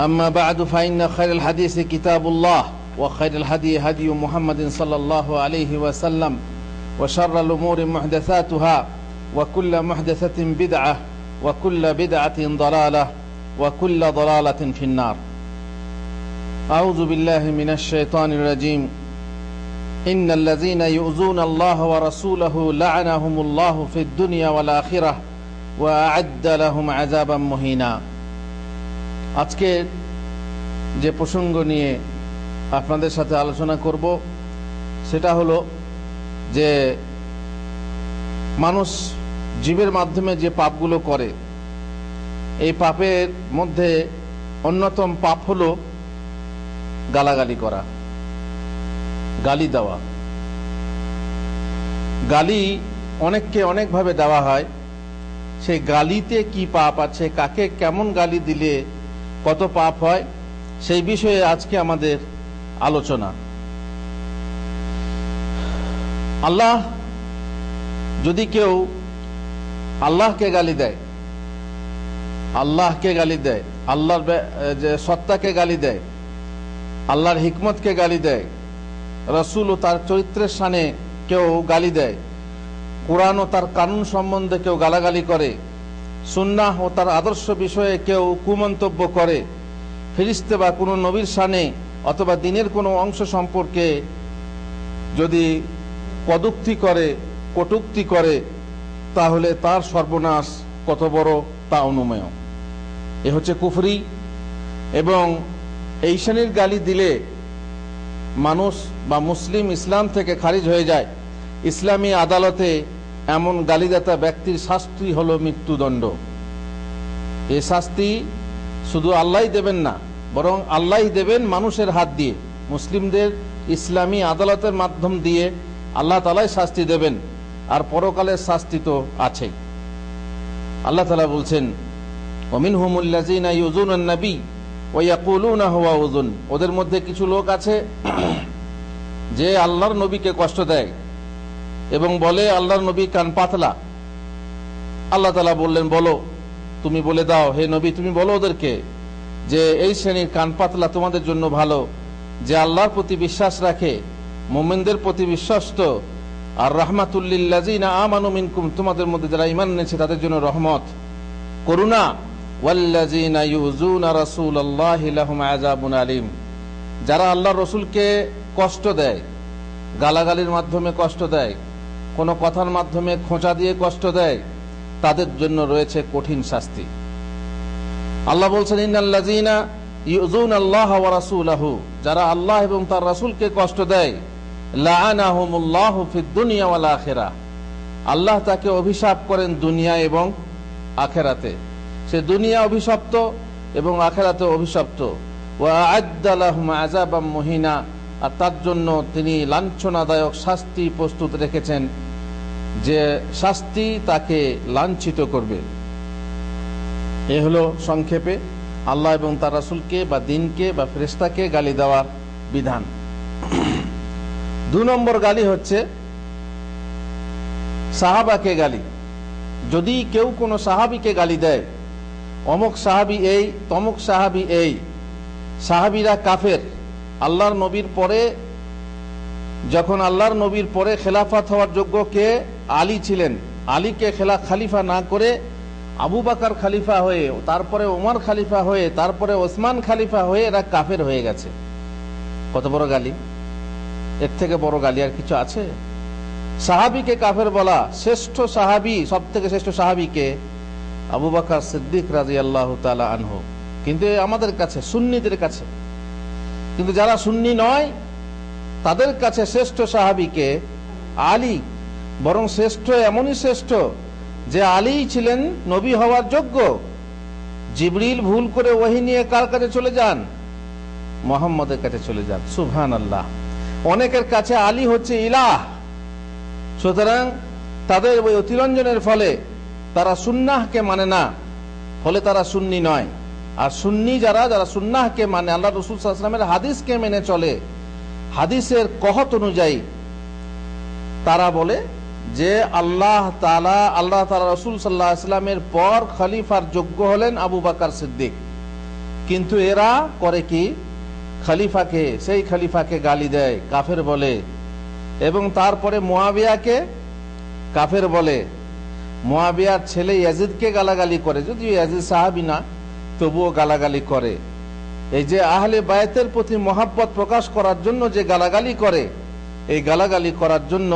أما بعد فإن خير الحديث كتاب الله وخير الهدي هدي محمد صلى الله عليه وسلم وشر الأمور محدثاتها وكل محدثة بدعة وكل بدعة ضلالة وكل ضلالة في النار أعوذ بالله من الشيطان الرجيم إن الذين يؤذون الله ورسوله لعنهم الله في الدنيا والآخرة وأعد لهم عذابا مهينا আজকে যে প্রসঙ্গ নিয়ে আপনাদের সাথে আলোচনা করব সেটা হলো যে মানুষ জীবের মাধ্যমে যে পাপগুলো করে এই পাপের মধ্যে অন্যতম পাপ হলো গালাগালি করা গালি দেওয়া গালি অনেককে অনেকভাবে দেওয়া হয় সেই গালিতে কি পাপ আছে কাকে কেমন গালি দিলে কত পাপ হয় সেই বিষয়ে আজকে আমাদের আলোচনা আল্লাহ যদি কেউ আল্লাহকে গালি দেয় আল্লাহকে গালি দেয় আল্লাহর যে সত্তাকে গালি দেয় আল্লাহর হিকমতকে গালি দেয় রসুল ও তার চরিত্রের সানে কেউ গালি দেয় কোরআন ও তার কানুন সম্বন্ধে কেউ গালাগালি করে সুন্নাহ ও তার আদর্শ বিষয়ে কেউ কুমন্তব্য করে ফিরিস্তে বা কোনো নবীর সানে অথবা দিনের কোনো অংশ সম্পর্কে যদি কদুক্তি করে কটুক্তি করে তাহলে তার সর্বনাশ কত বড় তা অনুমেয় এ হচ্ছে কুফরি এবং এই শ্রেণীর গালি দিলে মানুষ বা মুসলিম ইসলাম থেকে খারিজ হয়ে যায় ইসলামী আদালতে এমন গালিদাতা ব্যক্তির শাস্তি হলো মৃত্যুদণ্ড এ শাস্তি শুধু আল্লাহ দেবেন না বরং আল্লাহ দেবেন মানুষের হাত দিয়ে মুসলিমদের ইসলামী আদালতের মাধ্যম দিয়ে আল্লাহ তালাই শাস্তি দেবেন আর পরকালের শাস্তি তো আছেই আল্লাহ তালা বলছেন অমিন হুমুল্লাজিনা নবী ওদের মধ্যে কিছু লোক আছে যে আল্লাহর নবীকে কষ্ট দেয় এবং বলে আল্লাহর নবী কান পাতলা আল্লাহ তালা বললেন বলো তুমি বলে দাও হে নবী তুমি বলো ওদেরকে যে এই শ্রেণীর কান পাতলা তোমাদের জন্য ভালো যে আল্লাহর প্রতি বিশ্বাস রাখে মোমেনদের প্রতি বিশ্বস্ত আর রাহমাতুল্লিল্লাজিনা আমানু মিনকুম তোমাদের মধ্যে যারা ইমান এনেছে তাদের জন্য রহমত করুণা ওয়াল্লাজিনা ইউজুনা রাসূলুল্লাহি লাহুম আযাবুন আলিম যারা আল্লাহর রসুলকে কষ্ট দেয় গালাগালির মাধ্যমে কষ্ট দেয় কোনো কথার মাধ্যমে খোঁচা দিয়ে কষ্ট দেয় তাদের জন্য রয়েছে কঠিন শাস্তি আল্লাহ বলছেন ইন্নাল্লাজিনা ইউজুন আল্লাহ ওয়া রাসূলাহু যারা আল্লাহ এবং তার রাসূলকে কষ্ট দেয় লাআনাহুমুল্লাহু ফিদ দুনিয়া ওয়াল আখিরা আল্লাহ তাকে অভিশাপ করেন দুনিয়া এবং আখেরাতে সে দুনিয়া অভিশপ্ত এবং আখেরাতে অভিশপ্ত ওয়া আদ্দালাহুম আযাবাম মুহিনা আর তার জন্য তিনি লাঞ্ছনাদায়ক শাস্তি প্রস্তুত রেখেছেন যে শাস্তি তাকে লাঞ্ছিত করবে এ হলো সংক্ষেপে আল্লাহ এবং তার রাসুলকে বা দিনকে বা ফ্রেস্তাকে গালি দেওয়ার বিধান দু নম্বর গালি হচ্ছে সাহাবাকে গালি যদি কেউ কোনো সাহাবিকে গালি দেয় অমুক সাহাবি এই তমুক সাহাবি এই সাহাবিরা কাফের আল্লাহর নবীর পরে যখন আল্লাহর নবীর পরে খেলাফাত হওয়ার যোগ্য কে আলী ছিলেন আলীকে খেলা খালিফা না করে আবু বাকার খালিফা হয়ে তারপরে ওমর খালিফা হয়ে তারপরে ওসমান খালিফা হয়ে এরা কাফের হয়ে গেছে কত বড় গালি এর থেকে বড় গালি আর কিছু আছে সাহাবিকে কাফের বলা শ্রেষ্ঠ সাহাবি সব থেকে শ্রেষ্ঠ সাহাবিকে আবু বাকার সিদ্দিক রাজি আল্লাহ তালা আনহো কিন্তু আমাদের কাছে সুন্নিদের কাছে কিন্তু যারা সুন্নি নয় তাদের কাছে শ্রেষ্ঠ সাহাবিকে আলী বরং শ্রেষ্ঠ এমনই শ্রেষ্ঠ যে আলী ছিলেন নবী হওয়ার যোগ্য জিবরিল ভুল করে ওহি নিয়ে কার কাছে চলে যান মোহাম্মদের কাছে চলে যান সুহান আল্লাহ অনেকের কাছে আলী হচ্ছে ইলাহ সুতরাং তাদের ওই অতিরঞ্জনের ফলে তারা সুন্নাহকে মানে না ফলে তারা সুন্নি নয় আর সুন্নি যারা যারা সুন্নাহকে মানে আল্লাহ রসুল সাল্লামের হাদিসকে মেনে চলে হাদিসের কহত অনুযায়ী তারা বলে যে আল্লাহ তালা আল্লাহ তালা রসুল সাল্লাহ ইসলামের পর খালিফার যোগ্য হলেন আবু বাকার সিদ্দিক কিন্তু এরা করে কি খালিফাকে সেই খালিফাকে গালি দেয় কাফের বলে এবং তারপরে মোয়াবিয়াকে কাফের বলে মোয়াবিয়ার ছেলে ইয়াজিদকে গালাগালি করে যদিও ইয়াজিদ সাহাবি না তবুও গালাগালি করে এই যে আহলে বায়তের প্রতি মহাব্বত প্রকাশ করার জন্য যে গালাগালি করে এই গালাগালি করার জন্য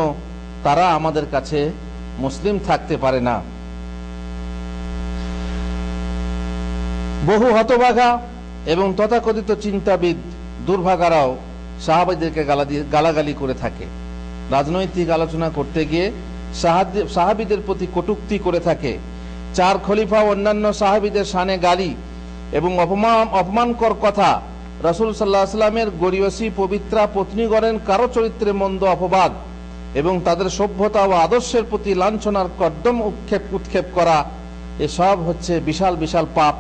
তারা আমাদের কাছে মুসলিম থাকতে পারে না বহু হতভাগা এবং তথাকথিত চিন্তাবিদ দুর্ভাগারাও সাহাবাদেরকে গালাগালি করে থাকে রাজনৈতিক আলোচনা করতে গিয়ে সাহাবিদের প্রতি কটুক্তি করে থাকে চার খলিফা অন্যান্য সাহাবিদের সানে গালি এবং অপমান অপমানকর কথা রাসুল সাল্লাহ আসলামের গরিবাসী পবিত্রা পত্নীগণের কারো চরিত্রে মন্দ অপবাদ এবং তাদের সভ্যতা ও আদর্শের প্রতি লাঞ্ছনার কদ্দম উৎক্ষেপ উৎক্ষেপ করা এসব হচ্ছে বিশাল বিশাল পাপ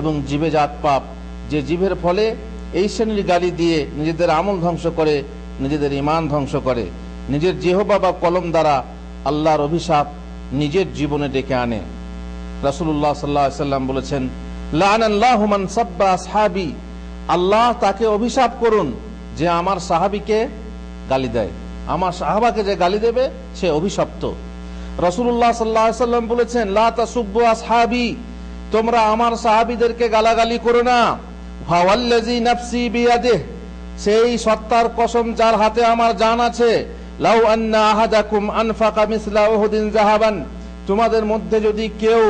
এবং জীবে জাত পাপ যে জীবের ফলে এই শ্রেণীর গালি দিয়ে নিজেদের আমল ধ্বংস করে নিজেদের ইমান ধ্বংস করে নিজের জেহ বাবা কলম দ্বারা আল্লাহর অভিশাপ নিজের জীবনে ডেকে আনে রাসুল্লাহ সাল্লাহ সাল্লাম বলেছেন আল্লাহ তাকে অভিশাপ করুন যে আমার সাহাবিকে গালি দেয় আমার সাহাবাকে যে গালি দেবে সে অভিশপ্ত রসুল্লাহ সাল্লাম বলেছেন লাসুব্বু তোমরা আমার সাহাবিদেরকে গালাগালি করো না হাওয়াল্লাজি নাফসি সেই সত্তার কসম যার হাতে আমার জান আছে লাউ আন্না জাহাবান তোমাদের মধ্যে যদি কেউ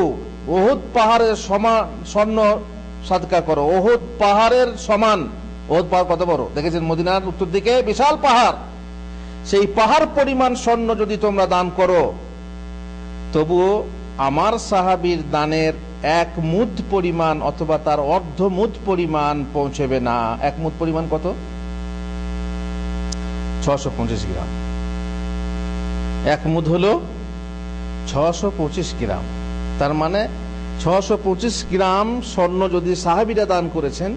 ওহুদ পাহাড়ের সমান স্বর্ণ সাদকা করো ওহুদ পাহাড়ের সমান ওহুদ পাহাড় কত বড় দেখেছেন মদিনার উত্তর দিকে বিশাল পাহাড় সেই পাহাড় পরিমাণ স্বর্ণ যদি তোমরা দান করো তবুও আমার সাহাবির দানের এক মুদ পরিমাণ অথবা তার অর্ধ মুদ পরিমাণ পৌঁছবে না এক মুদ পরিমাণ কত ছশো পঁচিশ গ্রাম এক মুদ হলো ছশো পঁচিশ গ্রাম তার মানে ছশো গ্রাম স্বর্ণ যদি সাহাবিরা দান করেছেন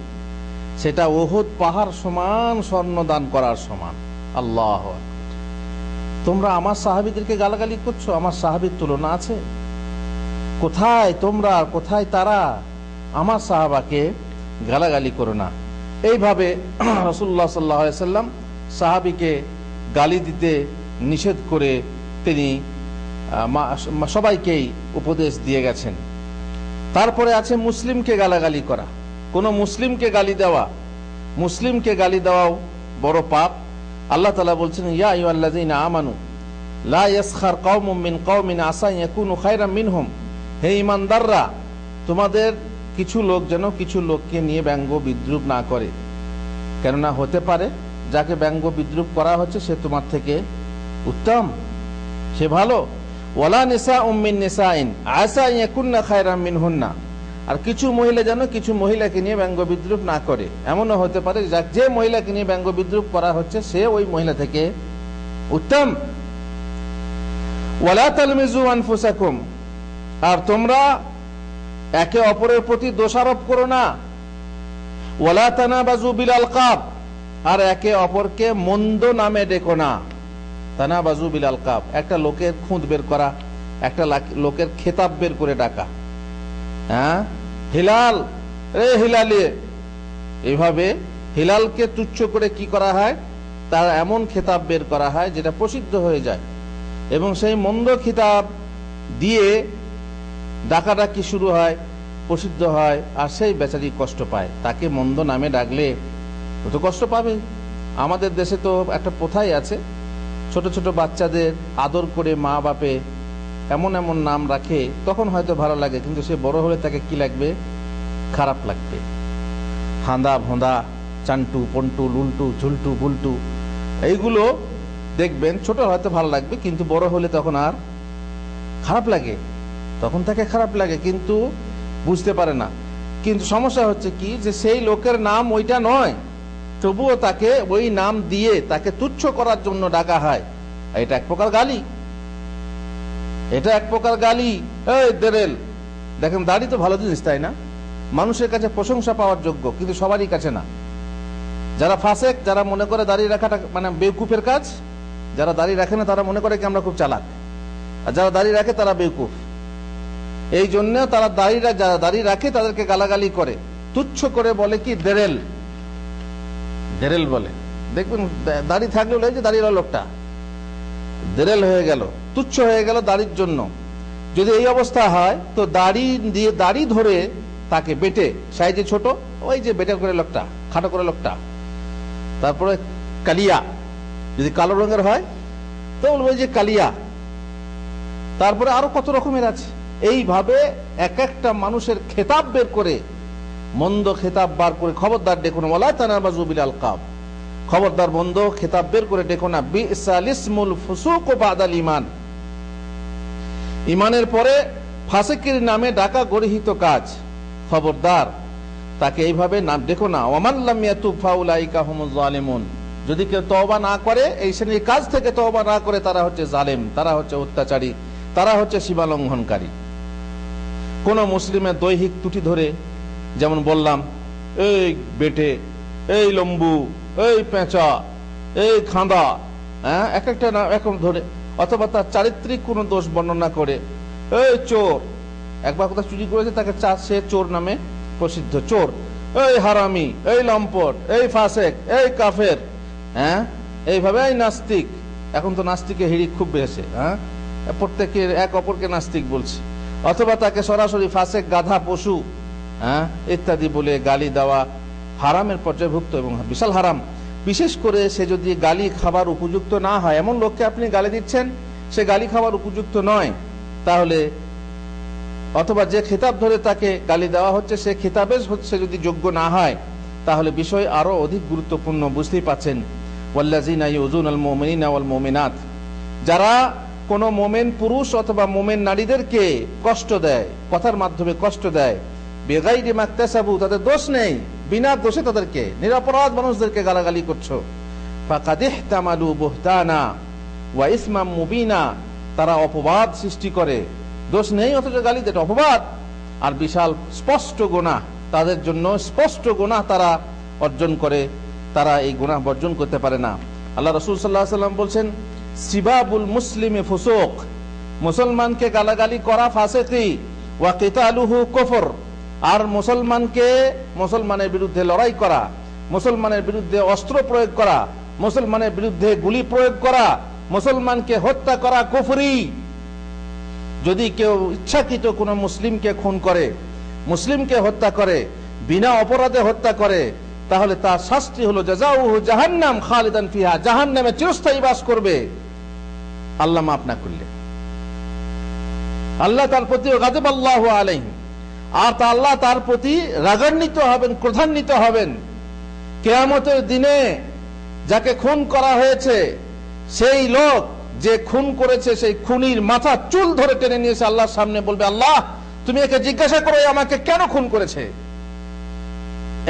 সেটা ওহুদ পাহাড় সমান স্বর্ণ দান করার সমান আল্লাহ তোমরা আমার সাহাবিদেরকে গালাগালি করছো আমার সাহাবির তুলনা আছে কোথায় তোমরা কোথায় তারা আমার সাহাবাকে গালাগালি করো না এইভাবে রসুল্লাহ সাল্লাহ সাল্লাম সাহাবিকে গালি দিতে নিষেধ করে তিনি সবাইকেই উপদেশ দিয়ে গেছেন তারপরে আছে মুসলিমকে গালাগালি করা কোনো মুসলিমকে গালি দেওয়া মুসলিমকে গালি দেওয়াও বড় পাপ আল্লাহ তালা বলছেন ইয়া ইয়াল্লাদিন আমানু লা ইয়াসখার কওমুম মিন কওমিন আসা ইয়াকুনু খায়রাম হে ইমানদাররা তোমাদের কিছু লোক যেন কিছু লোককে নিয়ে ব্যঙ্গ বিদ্রুপ না করে কেননা হতে পারে যাকে ব্যঙ্গ বিদ্রুপ করা হচ্ছে সে তোমার থেকে উত্তম সে ভালো ওয়ালা নিসা উম্মিন নিসাইন আসা ইয়াকুন্না খায়রাম মিনহুন্না আর কিছু মহিলা যেন কিছু মহিলাকে নিয়ে ব্যঙ্গ বিদ্রুপ না করে এমনও হতে পারে যে মহিলাকে নিয়ে ব্যঙ্গ বিদ্রুপ করা হচ্ছে সে ওই মহিলা থেকে উত্তম ওয়ালা তালমিজু আনফুসাকুম আর তোমরা একে অপরের প্রতি দোষারোপ করো না ওয়ালা তানাবাজু বিল কাপ আর একে অপরকে মন্দ নামে ডেকো না তানাবাজু বিলাল কাপ একটা লোকের খুঁত বের করা একটা লোকের খেতাব বের করে ডাকা হ্যাঁ হিলাল রে হিলালে এভাবে হিলালকে তুচ্ছ করে কি করা হয় তার এমন খেতাব বের করা হয় যেটা প্রসিদ্ধ হয়ে যায় এবং সেই মন্দ খিতাব দিয়ে ডাকাডাকি শুরু হয় প্রসিদ্ধ হয় আর সেই বেচারি কষ্ট পায় তাকে মন্দ নামে ডাকলে ও তো কষ্ট পাবে আমাদের দেশে তো একটা প্রথাই আছে ছোট ছোট বাচ্চাদের আদর করে মা বাপে এমন এমন নাম রাখে তখন হয়তো ভালো লাগে কিন্তু সে বড় হলে তাকে কি লাগবে খারাপ লাগবে হাঁদা ভোঁদা চান্টু পন্টু লুলটু ঝুলটু বুলটু এইগুলো দেখবেন ছোট হয়তো ভালো লাগবে কিন্তু বড় হলে তখন আর খারাপ লাগে তখন তাকে খারাপ লাগে কিন্তু বুঝতে পারে না কিন্তু সমস্যা হচ্ছে কি যে সেই লোকের নাম ওইটা নয় তবুও তাকে ওই নাম দিয়ে তাকে তুচ্ছ করার জন্য ডাকা হয় এটা এক প্রকার গালি এটা এক প্রকার গালি দেরেল দেখেন দাড়ি তো ভালো জিনিস তাই না মানুষের কাছে প্রশংসা পাওয়ার যোগ্য কিন্তু সবারই কাছে না যারা ফাঁসেক যারা মনে করে দাঁড়িয়ে রাখাটা মানে বেকুফের কাজ যারা দাঁড়িয়ে রাখে না তারা মনে করে কি আমরা খুব চালাক আর যারা দাঁড়িয়ে রাখে তারা বেকুফ এই জন্য তারা দাঁড়িয়ে যারা দাঁড়িয়ে রাখে তাদেরকে গালাগালি করে তুচ্ছ করে বলে কি দেরেল দেরেল বলে দেখবেন দাড়ি থাকলেও যে দাঁড়িয়ে লোকটা দেরেল হয়ে গেল তুচ্ছ হয়ে গেল দাড়ির জন্য যদি এই অবস্থা হয় তো দাড়ি দিয়ে দাড়ি ধরে তাকে বেটে সাইজে ছোট ওই যে বেটে করে লোকটা খাটো করে লোকটা তারপরে কালিয়া যদি কালো রঙের হয় তো বলবো যে কালিয়া তারপরে আরো কত রকমের আছে এইভাবে এক একটা মানুষের খেতাব বের করে মন্দ খেতাব বার করে খবরদার ডেকো আলকাব খবরদার মন্দ খেতাব বের করে ডেকো না বিসালিসমুল ইমান ইমানের পরে ফাসিকির নামে ডাকা গরিহিত কাজ খবরদার তাকে এইভাবে নাম ডেকো না ওয়ামাল্লাম ইয়াতুব ফাউলাইকা হুমুল জালিমুন যদি কেউ তওবা না করে এই শ্রেণীর কাজ থেকে তওবা না করে তারা হচ্ছে জালেম তারা হচ্ছে অত্যাচারী তারা হচ্ছে সীমালঙ্ঘনকারী কোন মুসলিমের দৈহিক তুটি ধরে যেমন বললাম এই বেটে এই লম্বু এই পেঁচা এই খাঁদা হ্যাঁ এক একটা নাম এখন ধরে অথবা তার চারিত্রিক কোনো দোষ বর্ণনা করে এই চোর একবার কথা চুরি করেছে তাকে চা সে চোর নামে প্রসিদ্ধ চোর এই হারামি এই লম্পট এই ফাসেক এই কাফের হ্যাঁ এইভাবে এই নাস্তিক এখন তো নাস্তিকে হিড়ি খুব বেড়েছে হ্যাঁ প্রত্যেকের এক অপরকে নাস্তিক বলছে অথবা তাকে সরাসরি ফাসেক গাধা পশু হ্যাঁ ইত্যাদি বলে গালি দেওয়া হারামের পর্যায়ভুক্ত এবং বিশাল হারাম বিশেষ করে সে যদি গালি খাবার উপযুক্ত না হয় এমন লোককে আপনি গালি দিচ্ছেন সে গালি খাবার উপযুক্ত নয় তাহলে অথবা যে খেতাব ধরে তাকে গালি দেওয়া হচ্ছে সে খেতাবে হচ্ছে যদি যোগ্য না হয় তাহলে বিষয় আরো অধিক গুরুত্বপূর্ণ বুঝতেই পাচ্ছেন মোমেনাত যারা কোনো মোমেন পুরুষ অথবা মোমেন নারীদেরকে কষ্ট দেয় কথার মাধ্যমে কষ্ট দেয় বেগাইরি মাত্তাসাবু তাদের দোষ নেই বিনা দোষে তাদেরকে নিরাপরাধ মানুষদেরকে গালাগালি করছো ফাকাদিহতামালু বুহতানা ওয়া ইসমাম মুবিনা তারা অপবাদ সৃষ্টি করে দোষ নেই অথচ গালি যেটা অপবাদ আর বিশাল স্পষ্ট গোনা তাদের জন্য স্পষ্ট গোনা তারা অর্জন করে তারা এই গোনা বর্জন করতে পারে না আল্লাহ রসুল সাল্লাহ সাল্লাম বলছেন সিবাবুল মুসলিমে ফুসোক মুসলমানকে গালাগালি করা ফাঁসে কি ওয়া কেতালুহু কফর আর মুসলমানকে মুসলমানের বিরুদ্ধে লড়াই করা মুসলমানের বিরুদ্ধে অস্ত্র প্রয়োগ করা মুসলমানের বিরুদ্ধে গুলি প্রয়োগ করা মুসলমানকে হত্যা করা কুফরি যদি কেউ ইচ্ছাকৃত কোনো মুসলিমকে খুন করে মুসলিমকে হত্যা করে বিনা অপরাধে হত্যা করে তাহলে তার শাস্তি হলো জাহান্নাম খালিদান ফিহা জাহান্নামে চিরস্থায়ী বাস করবে আল্লাহ মাফ করলে আল্লাহ তার প্রতি গাদেব আল্লাহ আর তা আল্লাহ তার প্রতি রাগান্বিত হবেন ক্রধান্বিত হবেন কেয়ামতের দিনে যাকে খুন করা হয়েছে সেই লোক যে খুন করেছে সেই খুনির মাথা চুল ধরে টেনে নিয়েছে আল্লাহর সামনে বলবে আল্লাহ তুমি একে জিজ্ঞাসা করো আমাকে কেন খুন করেছে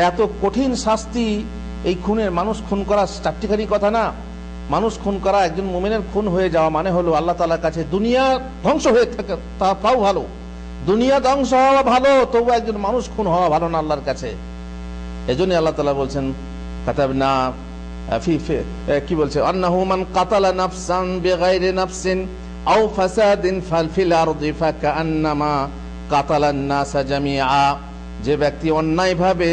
এত কঠিন শাস্তি এই খুনের মানুষ খুন করা চারটিখানি কথা না মানুষ খুন করা একজন মোমেনের খুন হয়ে যাওয়া মানে হলো আল্লাহ তালার কাছে দুনিয়া ধ্বংস হয়ে থাকে তা তাও ভালো দুনিয়া ধ্বংস হওয়া ভালো তবু একজন মানুষ খুন হওয়া ভালো না আল্লাহর কাছে এজন্য আল্লাহ তালা বলছেন কাতাব না কি বলছে আন্নাহুমান কাতালা নাফসান বেগাইরে নাফসিন আও ফাসাদিন ফালফিল আরদি কাতালান নাসা জামিআ যে ব্যক্তি অন্যায়ভাবে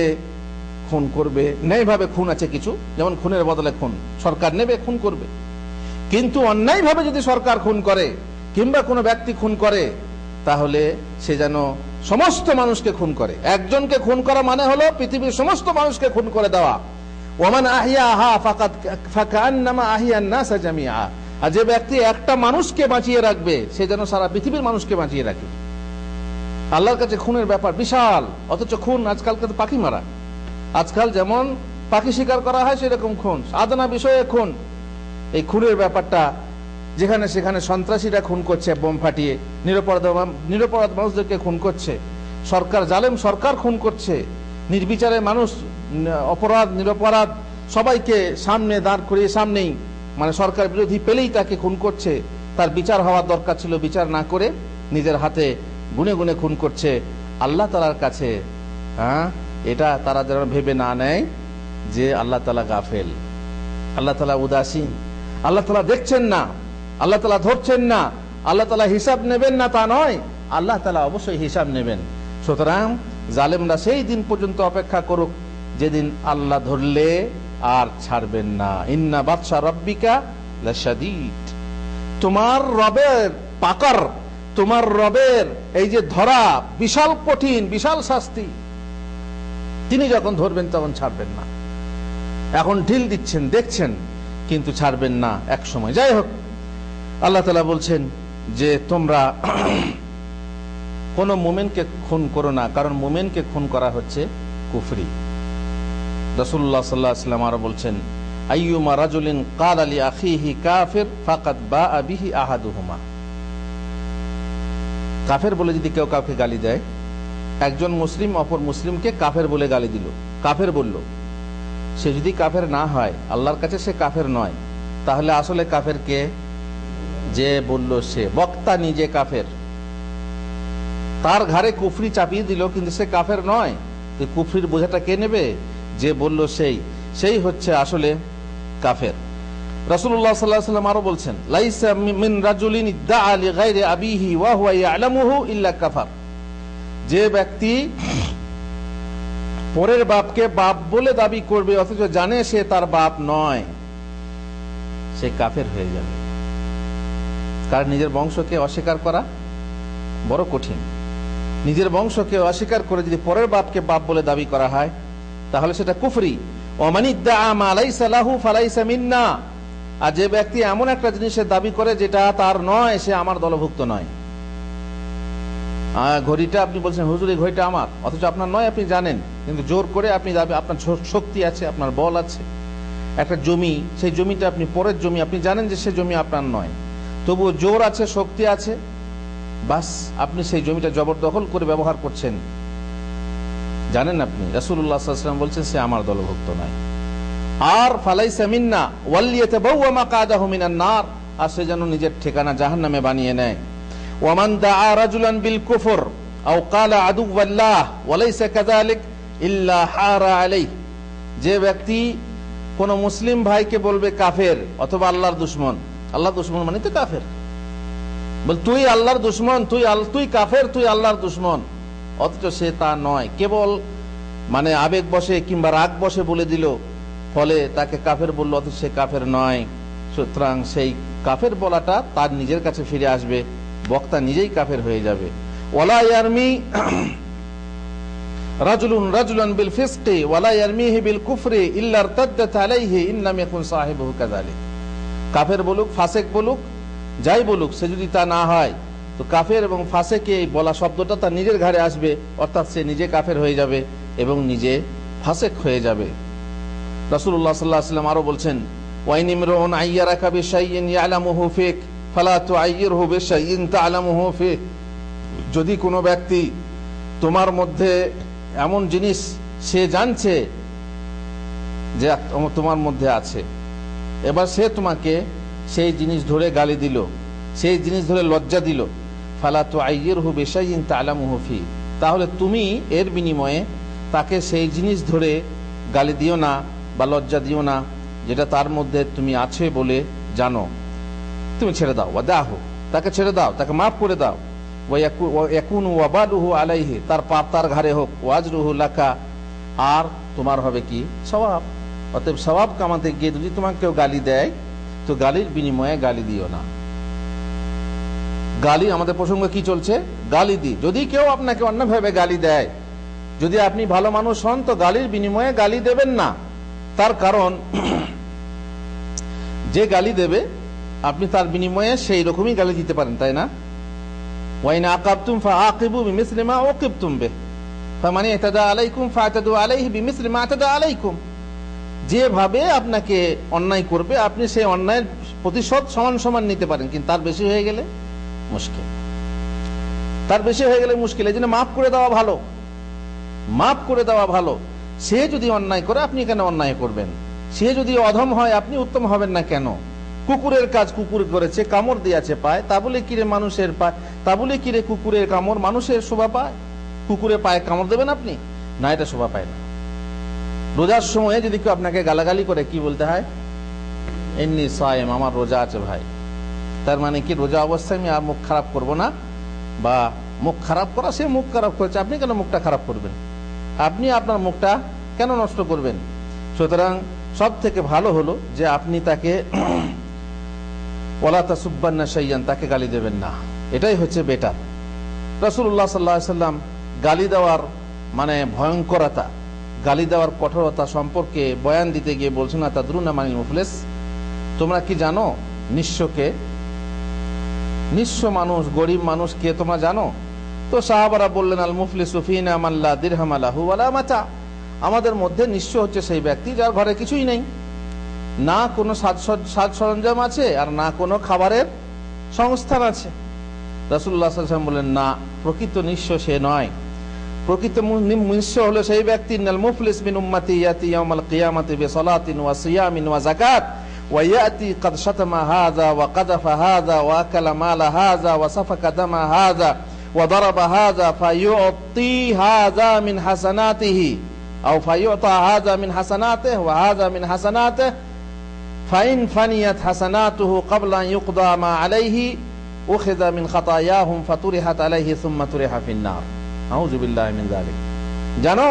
খুন করবে ন্যায়ভাবে খুন আছে কিছু যেমন খুনের বদলে খুন সরকার নেবে খুন করবে কিন্তু অন্যায়ভাবে যদি সরকার খুন করে কিংবা কোনো ব্যক্তি খুন করে তাহলে সে যেন সমস্ত মানুষকে খুন করে একজনকে খুন করা মানে হলো পৃথিবীর সমস্ত মানুষকে খুন করে দেওয়া ওমান আহিয়া আহা ফাকাত আহিয়া না সাজামিয়া আর যে ব্যক্তি একটা মানুষকে বাঁচিয়ে রাখবে সে যেন সারা পৃথিবীর মানুষকে বাঁচিয়ে রাখে আল্লাহর কাছে খুনের ব্যাপার বিশাল অথচ খুন আজকালকার পাখি মারা আজকাল যেমন পাখি শিকার করা হয় সেরকম খুন সাধনা বিষয়ে খুন এই খুনের ব্যাপারটা যেখানে সেখানে সন্ত্রাসীরা খুন করছে বোম ফাটিয়ে নিরপরাধ নিরপরাধ মানুষদেরকে খুন করছে সরকার জালেম সরকার খুন করছে নির্বিচারে মানুষ অপরাধ নিরপরাধ সবাইকে সামনে দাঁড় করিয়ে সামনেই মানে সরকার বিরোধী পেলেই তাকে খুন করছে তার বিচার হওয়ার দরকার ছিল বিচার না করে নিজের হাতে গুনে গুনে খুন করছে আল্লাহ তালার কাছে হ্যাঁ এটা তারা যেন ভেবে না নেয় যে আল্লাহ তালা গাফেল আল্লাহ তালা উদাসীন আল্লাহ তালা দেখছেন না আল্লাহ তালা ধরছেন না আল্লাহ তালা হিসাব নেবেন না তা নয় আল্লাহ তালা অবশ্যই হিসাব নেবেন সুতরাং জালেমরা সেই দিন পর্যন্ত অপেক্ষা করুক যেদিন আল্লাহ ধরলে আর ছাড়বেন না ইন্না বাদশাহ রব্বিকা তোমার রবের পাকর তোমার রবের এই যে ধরা বিশাল কঠিন বিশাল শাস্তি তিনি যখন ধরবেন তখন ছাড়বেন না এখন ঢিল দিচ্ছেন দেখছেন কিন্তু ছাড়বেন না এক সময় যাই হোক আল্লাহ তালা বলছেন যে তোমরা কোনো মোমেনকে খুন করো না কারণ মোমেনকে খুন করা হচ্ছে কুফরি রসুল্লাহ সাল্লাহ সাল্লাম আরো বলছেন আইয়ুমা রাজুলিন কাল আলী আখিহি কাফের ফাকাত বা আবিহি আহাদুহুমা কাফের বলে যদি কেউ কাউকে গালি দেয় একজন মুসলিম অপর মুসলিমকে কাফের বলে গালি দিল কাফের বলল সে যদি কাফের না হয় আল্লাহর কাছে সে কাফের নয় তাহলে আসলে কাফের কে যে বলল সে বক্তা নিজে কাফের তার ঘাড়ে কুফরি চাপিয়ে দিল কিন্তু সে কাফের নয় তো কুফরির বোঝাটা কে নেবে যে বলল সেই সেই হচ্ছে আসলে কাফের আরো লাইসা মিন রাজুলিন ইল্লা যে ব্যক্তি পরের বাপকে বাপ বলে দাবি করবে অথচ জানে সে তার বাপ নয় সে কাফের হয়ে যাবে কারণ নিজের বংশকে অস্বীকার করা বড় কঠিন নিজের বংশকে অস্বীকার করে যদি পরের বাপকে বাপ বলে দাবি করা হয় তাহলে সেটা কুফরি মিন্না আর যে ব্যক্তি এমন একটা জিনিসের দাবি করে যেটা তার নয় সে আমার দলভুক্ত নয় ঘড়িটা আপনি বলছেন হুজুর এই ঘড়িটা আমার অথচ আপনার নয় আপনি জানেন কিন্তু জোর করে আপনি দাবি আপনার শক্তি আছে আপনার বল আছে একটা জমি সেই জমিটা আপনি পরের জমি আপনি জানেন যে সে জমি আপনার নয় তবু জোর আছে শক্তি আছে বাস আপনি সেই জমিটা জবরদখল করে ব্যবহার করছেন জানেন আপনি রাসুল্লাহাম বলছেন সে আমার দলভুক্ত নয় আর ফালাই বউ নার আর সে যেন নিজের ঠিকানা জাহান নামে বানিয়ে নেয় ওয়ামান দা বিল আও যে ব্যক্তি কোন মুসলিম ভাইকে বলবে কাফের অথবা আল্লাহর দুশ্মন আল্লাহ দুশ্মন মানে তো কাফের বল তুই আল্লাহর দুশ্মন তুই তুই কাফের তুই আল্লাহর দুশ্মন অথচ সে তা নয় কেবল মানে আবেগ বসে কিংবা রাগ বসে বলে দিল ফলে তাকে কাফের বলল অথচ সে কাফের নয় সুতরাং সেই কাফের বলাটা তার নিজের কাছে ফিরে আসবে বক্তা নিজেই কাফের হয়ে যাবে ওলা ইয়ারমি রাজুলুন রাজুলান বিল ফিস্টে ওয়ালা ইয়ারমিহি বিল কুফরি ইল্লা আরতাদাত আলাইহি ইন্নাম ইয়াকুন সাহিবুহু কাযালিক কাফের বলুক ফাসেক বলুক যাই বলুক সে যদি তা না হয় তো কাফের এবং ফাসেকে এই বলা শব্দটা তার নিজের ঘাড়ে আসবে অর্থাৎ সে নিজে কাফের হয়ে যাবে এবং নিজে ফাসেক হয়ে যাবে রাসুল্লাহ সাল্লাহ সাল্লাম আরও বলছেন ওয়াইন ইমরন আইয়া রাখা বেশাইন ইয়ালামুহু ফেক ফালা তো আইয়ের হো বেশাইন তা আলাম ফেক যদি কোনো ব্যক্তি তোমার মধ্যে এমন জিনিস সে জানছে যে তোমার মধ্যে আছে এবার সে তোমাকে সেই জিনিস ধরে গালি দিল সেই জিনিস ধরে লজ্জা দিল ফালা তো আইয়ের হু বেশাইন তালাম হুফি তাহলে তুমি এর বিনিময়ে তাকে সেই জিনিস ধরে গালি দিও না বা লজ্জা দিও না যেটা তার মধ্যে তুমি আছে বলে জানো তুমি ছেড়ে দাও বা দেহ তাকে ছেড়ে দাও তাকে মাফ করে দাও ওয়াকুন ওয়াবালুহু আলাইহি তার পাপ তার ঘাড়ে হোক ওয়াজ রুহু লাকা আর তোমার হবে কি স্বভাব অতএব স্বভাব কামাতে গিয়ে যদি তোমাকে কেউ গালি দেয় তো গালির বিনিময়ে গালি দিও না গালি আমাদের প্রসঙ্গ কি চলছে গালি দি যদি কেউ আপনাকে অন্যভাবে গালি দেয় যদি আপনি ভালো মানুষ হন তো গালির বিনিময়ে গালি দেবেন না তার কারণ যে গালি দেবে আপনি তার বিনিময়ে সেই রকমই গালি দিতে পারেন তাই না ওয়াইন আকাবতুম ফা আকিবু বে ফা মানে এতাদা আলাইকুম ফা এতাদু আলাইহি বিমিসলিমা আলাইকুম যেভাবে আপনাকে অন্যায় করবে আপনি সেই অন্যায়ের প্রতিশোধ সমান সমান নিতে পারেন কিন্তু তার বেশি হয়ে গেলে মুশকিল তার বেশি হয়ে গেলে মুশকিল এই জন্য মাফ করে দেওয়া ভালো মাফ করে দেওয়া ভালো সে যদি অন্যায় করে আপনি কেন অন্যায় করবেন সে যদি অধম হয় আপনি উত্তম হবেন না কেন কুকুরের কাজ কুকুর করেছে কামড় দিয়েছে পায় তা বলে কিরে মানুষের পায় তা বলে কিরে কুকুরের কামড় মানুষের শোভা পায় কুকুরে পায়ে কামড় দেবেন আপনি না এটা শোভা পায় না রোজার সময়ে যদি কেউ আপনাকে গালাগালি করে কি বলতে হয় এমনি সায়েম আমার রোজা আছে ভাই তার মানে কি রোজা অবস্থায় আমি আর মুখ খারাপ করব না বা মুখ খারাপ করা সে মুখ খারাপ করেছে আপনি কেন মুখটা খারাপ করবেন আপনি আপনার মুখটা কেন নষ্ট করবেন সুতরাং সব থেকে ভালো হলো যে আপনি তাকে ওলা তাসুব্বান্না সাইয়ান তাকে গালি দেবেন না এটাই হচ্ছে বেটার রসুল্লাহ সাল্লা সাল্লাম গালি দেওয়ার মানে ভয়ঙ্করতা গালি দেওয়ার কঠোরতা সম্পর্কে বয়ান দিতে গিয়ে বলছেন না দ্রুনা মানি মুফলেস তোমরা কি জানো নিঃস্বকে নিঃস্ব মানুষ গরিব মানুষ কে তোমরা জানো তো সাহাবারা বললেন আল মুফলিস আমাদের মধ্যে নিঃস্ব হচ্ছে সেই ব্যক্তি যার ঘরে কিছুই নেই না কোনো সাজ সরঞ্জাম আছে আর না কোনো খাবারের সংস্থান আছে রাসুল্লাহ বললেন না প্রকৃত নিঃস্ব সে নয় প্রকৃত মনুষ্য হলো সেই ব্যক্তি নাল মুফলিস মিন উম্মতি ইয়াতি ইয়াউমাল কিয়ামাতি বিসালাতিন ওয়া সিয়ামিন ওয়া যাকাত وياتي قد شتم هذا وقذف هذا واكل مال هذا وسفك دم هذا وضرب هذا فيعطي هذا من حسناته او فيعطى هذا من حسناته وهذا من حسناته فان فنيت حسناته قبل ان يقضى ما عليه اخذ من خطاياهم فطرحت عليه ثم طرح في النار জানো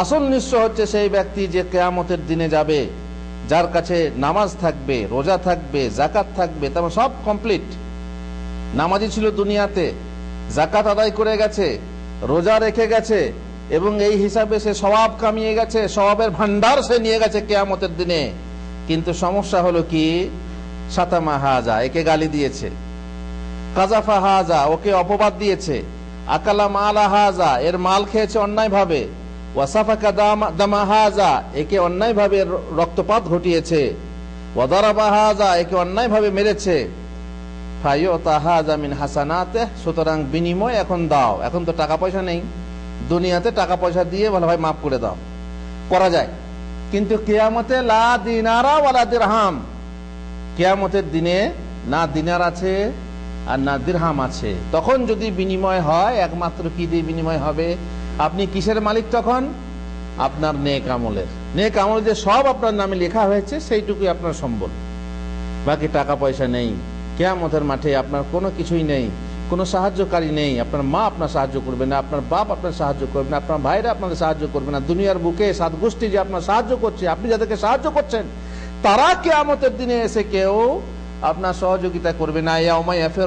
আসল নিঃস্ব হচ্ছে সেই ব্যক্তি যে কেয়ামতের দিনে যাবে যার কাছে নামাজ থাকবে রোজা থাকবে জাকাত থাকবে তারপর মানে সব কমপ্লিট নামাজি ছিল দুনিয়াতে জাকাত আদায় করে গেছে রোজা রেখে গেছে এবং এই হিসাবে সে স্বভাব কামিয়ে গেছে স্বভাবের ভান্ডার সে নিয়ে গেছে কেয়ামতের দিনে কিন্তু সমস্যা হলো কি সাতামা হাজা একে গালি দিয়েছে কাজাফা হাজা ওকে অপবাদ দিয়েছে আকালা মাল হাজা এর মাল খেয়েছে অন্যায় ভাবে ওয়াসাফাকা দামা হাজা একে অন্যায় ভাবে রক্তপাত ঘটিয়েছে ওয়াদারাবা হাজা একে অন্যায় ভাবে মেরেছে মিন হাসানাতে সুতরাং বিনিময় এখন দাও এখন তো টাকা পয়সা নেই দুনিয়াতে টাকা পয়সা দিয়ে বলে ভাই মাফ করে দাও করা যায় কিন্তু কেয়ামতে লা দিনারা ওয়ালা দিরহাম কেয়ামতের দিনে না দিনার আছে আর না দিরহাম আছে তখন যদি বিনিময় হয় একমাত্র কি দিয়ে বিনিময় হবে আপনি কিসের মালিক তখন আপনার নেক আমলের নেক আমল যে সব আপনার নামে লেখা হয়েছে সেইটুকুই আপনার সম্বল বাকি টাকা পয়সা নেই কেয়ামতের মাঠে আপনার কোনো কিছুই নেই কোনো সাহায্যকারী নেই আপনার মা আপনার সাহায্য করবে না আপনার বাপ আপনার সাহায্য করবে না আপনার ভাইরা আপনাদের সাহায্য করবে না দুনিয়ার বুকে সাত গোষ্ঠী যে আপনার সাহায্য করছে আপনি যাদেরকে সাহায্য করছেন তারা কেয়ামতের দিনে এসে কেউ আপনার সহযোগিতা করবে না ইয়া দিনে ছেলে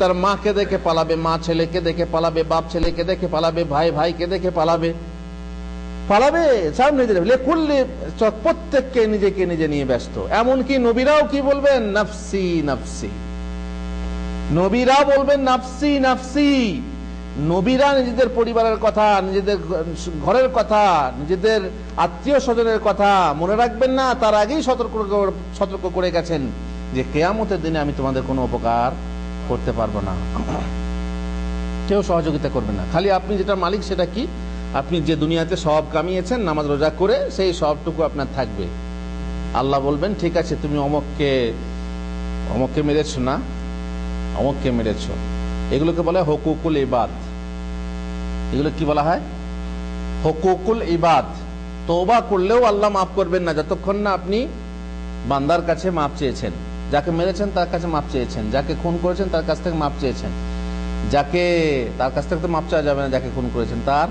তার মাকে দেখে পালাবে মা ছেলেকে দেখে পালাবে বাপ ছেলেকে দেখে পালাবে ভাই ভাইকে দেখে পালাবে পালাবে সব নিজের লেকুল্লি প্রত্যেককে নিজেকে নিজে নিয়ে ব্যস্ত এমনকি নবীরাও কি বলবেন নাফসি নাফসি নবীরা বলবেন নাফসি নাফসি নবীরা নিজেদের পরিবারের কথা নিজেদের ঘরের কথা নিজেদের আত্মীয় স্বজনের কথা মনে রাখবেন না তার আগেই সতর্ক সতর্ক করে গেছেন যে কেয়ামতের দিনে আমি তোমাদের কোনো উপকার করতে পারবো না কেউ সহযোগিতা করবে না খালি আপনি যেটা মালিক সেটা কি আপনি যে দুনিয়াতে সব কামিয়েছেন নামাজ রোজা করে সেই সবটুকু আপনার থাকবে আল্লাহ বলবেন ঠিক আছে তুমি অমককে অমককে মেরেছ না অমুককে মেরেছ এগুলোকে বলে হকুকুল ইবাদ এগুলো কি বলা হয় হকুকুল ইবাদ তোবা করলেও আল্লাহ মাফ করবেন না যতক্ষণ না আপনি বান্দার কাছে মাপ চেয়েছেন যাকে মেরেছেন তার কাছে মাপ চেয়েছেন যাকে খুন করেছেন তার কাছ থেকে মাপ চেয়েছেন যাকে তার কাছ থেকে তো মাপ চাওয়া যাবে না যাকে খুন করেছেন তার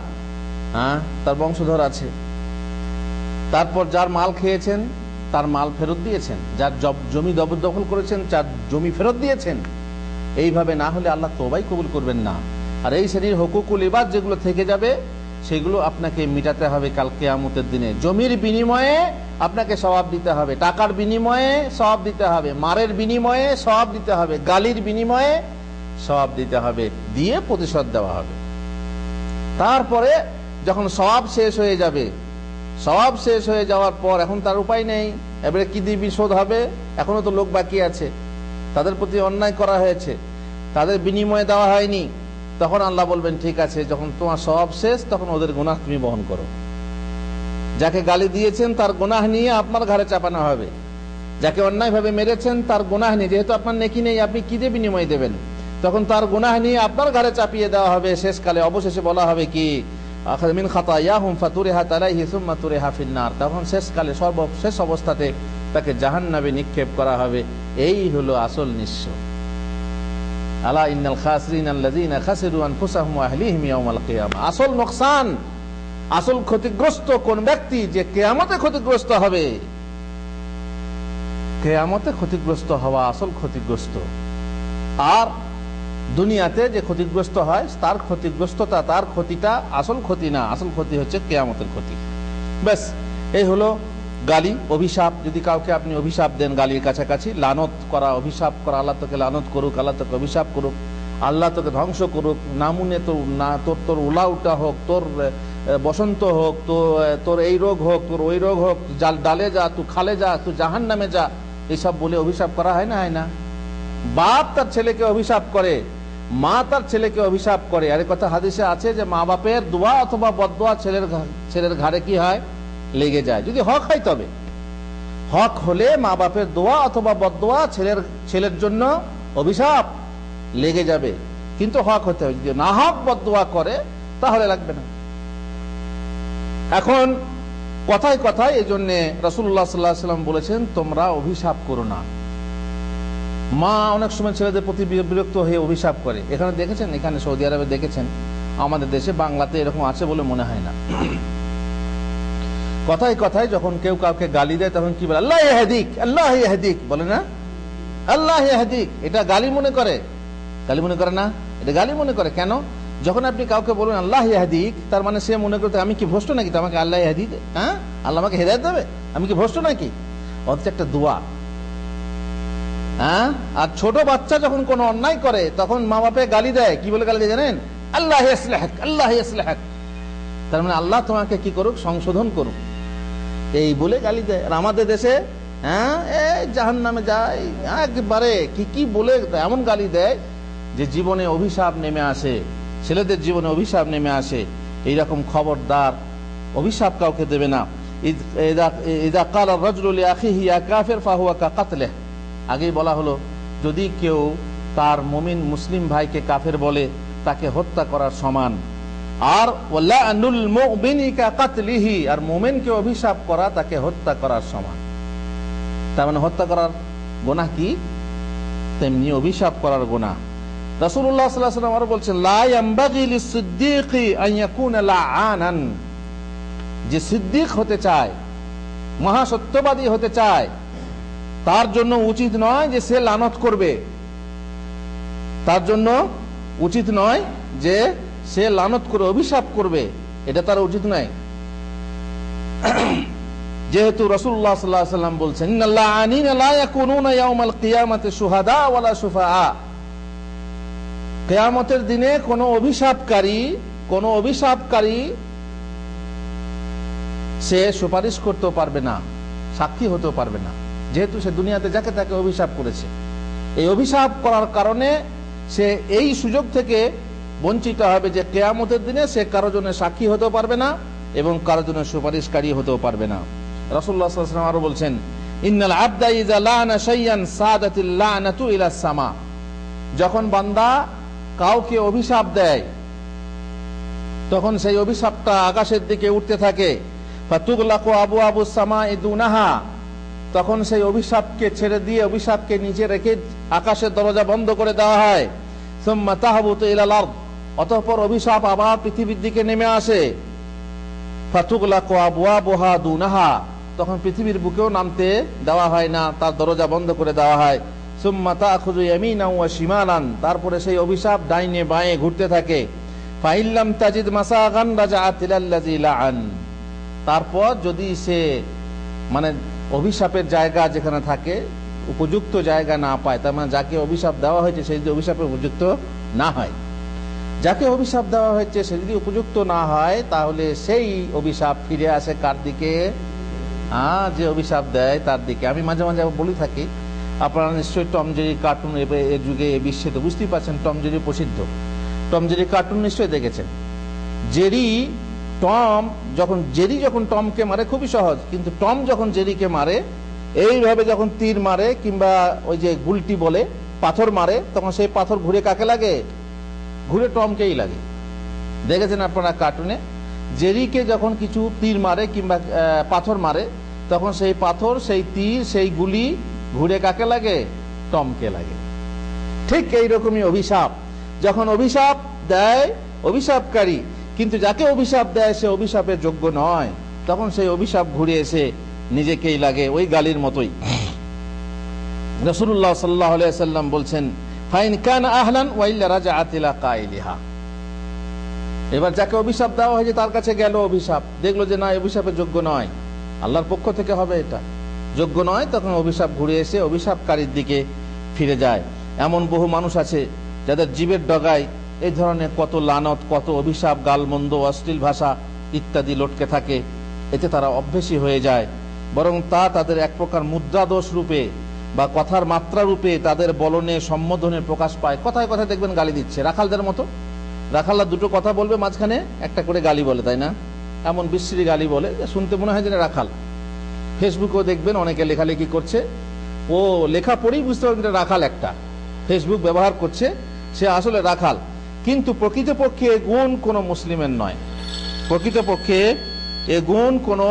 হ্যাঁ তার বংশধর আছে তারপর যার মাল খেয়েছেন তার মাল ফেরত দিয়েছেন যার জমি দখল করেছেন যার জমি ফেরত দিয়েছেন এইভাবে না হলে আল্লাহ তোবাই কবুল করবেন না আর এই শ্রেণীর হকুকুল ইবাদ যেগুলো থেকে যাবে সেগুলো আপনাকে মিটাতে হবে কালকে আমতের দিনে জমির বিনিময়ে আপনাকে স্বভাব দিতে হবে টাকার বিনিময়ে স্বভাব দিতে হবে মারের বিনিময়ে স্বভাব দিতে হবে গালির বিনিময়ে স্বভাব দিতে হবে দিয়ে প্রতিশোধ দেওয়া হবে তারপরে যখন স্বভাব শেষ হয়ে যাবে স্বভাব শেষ হয়ে যাওয়ার পর এখন তার উপায় নেই এবারে কি দিবি শোধ হবে এখনো তো লোক বাকি আছে তাদের প্রতি অন্যায় করা হয়েছে তাদের বিনিময়ে দেওয়া হয়নি তখন আল্লাহ বলবেন ঠিক আছে যখন তোমার স্বভাব শেষ তখন ওদের গুনাহ তুমি বহন করো যাকে গালি দিয়েছেন তার গুনাহ নিয়ে আপনার ঘরে চাপানো হবে যাকে অন্যায়ভাবে মেরেছেন তার গুনাহ নিয়ে যেহেতু আপনার নেকি নেই আপনি কি দিয়ে বিনিময় দেবেন তখন তার গুনাহ নিয়ে আপনার ঘরে চাপিয়ে দেওয়া হবে শেষকালে অবশেষে বলা হবে কি মিন তখন শেষকালে সর্বশেষ অবস্থাতে তাকে জাহান্নাবে নিক্ষেপ করা হবে এই হলো আসল নিঃস্ব আলা ইন্নাল খাসরিন আল্লাযীনা খাসিরু আনফুসাহুম ওয়া আহলিহিম ইয়াওমাল কিয়ামা আসল নুকসান আসল ক্ষতিগ্রস্ত কোন ব্যক্তি যে কেয়ামতে ক্ষতিগ্রস্ত হবে কেয়ামতে ক্ষতিগ্রস্ত হওয়া আসল ক্ষতিগ্রস্ত আর দুনিয়াতে যে ক্ষতিগ্রস্ত হয় তার ক্ষতিগ্রস্ততা তার ক্ষতিটা আসল ক্ষতি না আসল ক্ষতি হচ্ছে কেয়ামতের ক্ষতি ব্যাস এই হলো গালি অভিশাপ যদি কাউকে আপনি অভিশাপ দেন গালির কাছাকাছি লানত করা অভিশাপ করা আল্লাহ তোকে লানত করুক আল্লাহ তোকে অভিশাপ করুক আল্লাহ তোকে ধ্বংস করুক নামুনে তোর না তোর তোর উলাউটা হোক তোর বসন্ত হোক তো তোর এই রোগ হোক তোর ওই রোগ হোক জাল ডালে যা তুই খালে যা তুই জাহান নামে যা এসব বলে অভিশাপ করা হয় না হয় না বাপ তার ছেলেকে অভিশাপ করে মা তার ছেলেকে অভিশাপ করে আরে কথা হাদিসে আছে যে মা বাপের দোয়া অথবা বদোয়া ছেলের ছেলের ঘাড়ে কি হয় লেগে যায় যদি হক হয় তবে হক হলে মা বাপের দোয়া অথবা বদোয়া ছেলের ছেলের জন্য অভিশাপ লেগে যাবে কিন্তু হক হতে হবে যদি না হক বদোয়া করে তাহলে লাগবে না এখন কথায় কথায় এই জন্য রসুল্লাহ বলেছেন তোমরা অভিশাপ করো না মা অনেক সময় ছেলেদের প্রতি বিরক্ত হয়ে অভিশাপ করে এখানে দেখেছেন এখানে সৌদি আরবে দেখেছেন আমাদের দেশে বাংলাতে এরকম আছে বলে মনে হয় না কথায় কথায় যখন কেউ কাউকে গালি দেয় তখন কি বলে আল্লাহ হেদিক আল্লাহ হেদিক বলে না আল্লাহ হেদিক এটা গালি মনে করে গালি মনে করে না এটা গালি মনে করে কেন যখন আপনি কাউকে বলুন আল্লাহ হেদিক তার মানে সে মনে করতে আমি কি ভ্রষ্ট নাকি আমাকে আল্লাহ হেদি হ্যাঁ আল্লাহ আমাকে হেদায়ত দেবে আমি কি ভ্রষ্ট নাকি অথচ একটা দোয়া হ্যাঁ আর ছোট বাচ্চা যখন কোনো অন্যায় করে তখন মা বাপে গালি দেয় কি বলে গালি দেয় জানেন আল্লাহ আল্লাহ তার মানে আল্লাহ তোমাকে কি করুক সংশোধন করুক এই বলে গালি দেয় আর আমাদের দেশে হ্যাঁ এই জাহান নামে যাই একবারে কি কি বলে এমন গালি দেয় যে জীবনে অভিশাপ নেমে আসে ছেলেদের জীবনে অভিশাপ নেমে আসে এইরকম খবরদার অভিশাপ কাউকে দেবে না আগেই বলা হলো যদি কেউ তার মুমিন মুসলিম ভাইকে কাফের বলে তাকে হত্যা করার সমান আর আর মোমেনকে অভিশাপ করা তাকে হত্যা করার সমান তার মানে হত্যা করার গোনা কি তেমনি অভিশাপ করার গোনা যে সিদ্দিক হতে চায় মহাসত্যবাদী হতে চায় তার জন্য উচিত নয় যে সে লানত করবে তার জন্য উচিত নয় যে সে লানত করে অভিশাপ করবে এটা তার উচিত নাই যেহেতু রসুল্লাহ সাল্লাহ বলছেন দিনে কোনো অভিশাপকারী কোনো অভিশাপকারী সে সুপারিশ করতে পারবে না সাক্ষী হতে পারবে না যেহেতু সে দুনিয়াতে যাকে তাকে অভিশাপ করেছে এই অভিশাপ করার কারণে সে এই সুযোগ থেকে বঞ্চিত হবে যে কেয়ামতের দিনে সে কারো জন্য সাক্ষী হতে পারবে না এবং কারো জন্য সুপারিশকারী হতেও পারবে না রসুল্লাহাম আরো বলছেন ইন্নাল আবদা ইজালানা সাইয়ান সাদাতিল্লানাতু ইলা সামা যখন বান্দা কাউকে অভিশাপ দেয় তখন সেই অভিশাপটা আকাশের দিকে উঠতে থাকে ফাতুগলাকু আবু আবু সামা ইদুনাহা তখন সেই অভিশাপকে ছেড়ে দিয়ে অভিশাপকে নিচে রেখে আকাশের দরজা বন্ধ করে দেওয়া হয় সুম্মা তাহাবুতু ইলাল আরদ অতঃপর অভিশাপ আবার পৃথিবীর দিকে নেমে আসে ফাতুকলা কোয়াবুয়া বোহা দুনাহা তখন পৃথিবীর বুকেও নামতে দেওয়া হয় না তার দরজা বন্ধ করে দেওয়া হয় সুম্মাতা খুজু ইয়ামিনা ওয়া শিমালান তারপরে সেই অভিশাপ ডাইনে বাঁয়ে ঘুরতে থাকে ফাইল্লাম তাজিদ মাসাগান রাজাআত ইলাল্লাযী লাআন তারপর যদি সে মানে অভিশাপের জায়গা যেখানে থাকে উপযুক্ত জায়গা না পায় তার মানে যাকে অভিশাপ দেওয়া হয়েছে সেই অভিশাপের উপযুক্ত না হয় যাকে অভিশাপ দেওয়া হয়েছে সে যদি উপযুক্ত না হয় তাহলে সেই অভিশাপ ফিরে আসে কার দিকে হ্যাঁ যে অভিশাপ দেয় তার দিকে আমি মাঝে মাঝে বলে থাকি আপনারা নিশ্চয়ই টমজেরি কার্টুন এ যুগে এ বিশ্বে তো বুঝতেই পারছেন টমজেরি প্রসিদ্ধ টমজেরি কার্টুন নিশ্চয়ই দেখেছেন জেরি টম যখন জেরি যখন টমকে মারে খুবই সহজ কিন্তু টম যখন জেরিকে মারে এইভাবে যখন তীর মারে কিংবা ওই যে গুলটি বলে পাথর মারে তখন সেই পাথর ঘুরে কাকে লাগে ঘুরে টমকেই লাগে দেখেছেন আপনারা কার্টুনে জেরিকে যখন কিছু তীর মারে কিংবা পাথর মারে তখন সেই পাথর সেই তীর সেই গুলি ঘুরে কাকে লাগে টমকে লাগে ঠিক এই রকমই অভিশাপ যখন অভিশাপ দেয় অভিশাপকারী কিন্তু যাকে অভিশাপ দেয় সে অভিশাপের যোগ্য নয় তখন সেই অভিশাপ ঘুরে এসে নিজেকেই লাগে ওই গালির মতোই রসুল্লাহ সাল্লাহ সাল্লাম বলছেন এবার যাকে অভিশাপ দেওয়া হয়েছে তার কাছে গেল অভিশাপ দেখলো যে না অভিশাপের যোগ্য নয় আল্লাহর পক্ষ থেকে হবে এটা যোগ্য নয় তখন অভিশাপ ঘুরে এসে অভিশাপকারীর দিকে ফিরে যায় এমন বহু মানুষ আছে যাদের জীবের ডগায় এই ধরনের কত লানত কত অভিশাপ গালমন্দ অশ্লীল ভাষা ইত্যাদি লটকে থাকে এতে তারা অভ্যেসী হয়ে যায় বরং তা তাদের এক প্রকার মুদ্রাদোষ রূপে বা কথার মাত্রা রূপে তাদের বলনে সম্বোধনে প্রকাশ পায় কথায় কথায় দেখবেন গালি দিচ্ছে রাখালদের মতো রাখালরা দুটো কথা বলবে মাঝখানে একটা করে গালি বলে তাই না এমন বিশ্রী গালি বলে শুনতে মনে হয় যে রাখাল ফেসবুকেও দেখবেন অনেকে লেখালেখি করছে ও লেখা পড়েই বুঝতে পারবেন এটা রাখাল একটা ফেসবুক ব্যবহার করছে সে আসলে রাখাল কিন্তু প্রকৃতপক্ষে গুণ কোনো মুসলিমের নয় প্রকৃতপক্ষে এ গুণ কোনো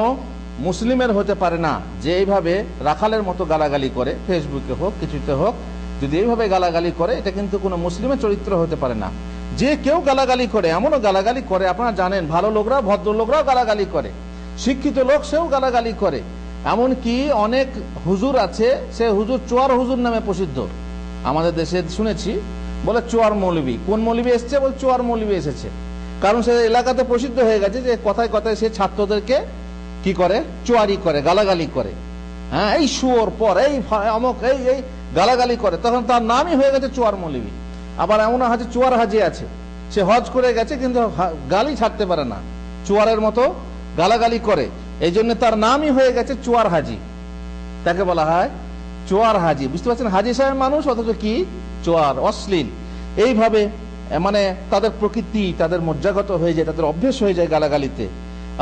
মুসলিমের হতে পারে না যে এইভাবে রাখালের মতো গালাগালি করে ফেসবুকে হোক কিছুতে হোক যদি এইভাবে গালাগালি করে এটা কিন্তু কোনো মুসলিমের চরিত্র হতে পারে না যে কেউ গালাগালি করে এমনও গালাগালি করে আপনারা জানেন ভালো লোকরা ভদ্রলোকরাও গালাগালি করে শিক্ষিত লোক সেও গালাগালি করে এমন কি অনেক হুজুর আছে সে হুজুর চোয়ার হুজুর নামে প্রসিদ্ধ আমাদের দেশে শুনেছি বলে চোয়ার মৌলবি কোন মৌলবি এসছে বলে চোয়ার মৌলবি এসেছে কারণ সে এলাকাতে প্রসিদ্ধ হয়ে গেছে যে কথায় কথায় সে ছাত্রদেরকে কি করে চুয়ারি করে গালাগালি করে হ্যাঁ এই শুয়োর পর এই অমক এই এই গালাগালি করে তখন তার নামই হয়ে গেছে চুয়ার মলিবি আবার এমন হাজি চুয়ার হাজি আছে সে হজ করে গেছে কিন্তু গালি ছাড়তে পারে না চুয়ারের মতো গালাগালি করে এই জন্য তার নামই হয়ে গেছে চুয়ার হাজি তাকে বলা হয় চোয়ার হাজি বুঝতে পারছেন হাজি সাহেব মানুষ অথচ কি চোয়ার অশ্লীল এইভাবে মানে তাদের প্রকৃতি তাদের মজ্জাগত হয়ে যায় তাদের অভ্যেস হয়ে যায় গালাগালিতে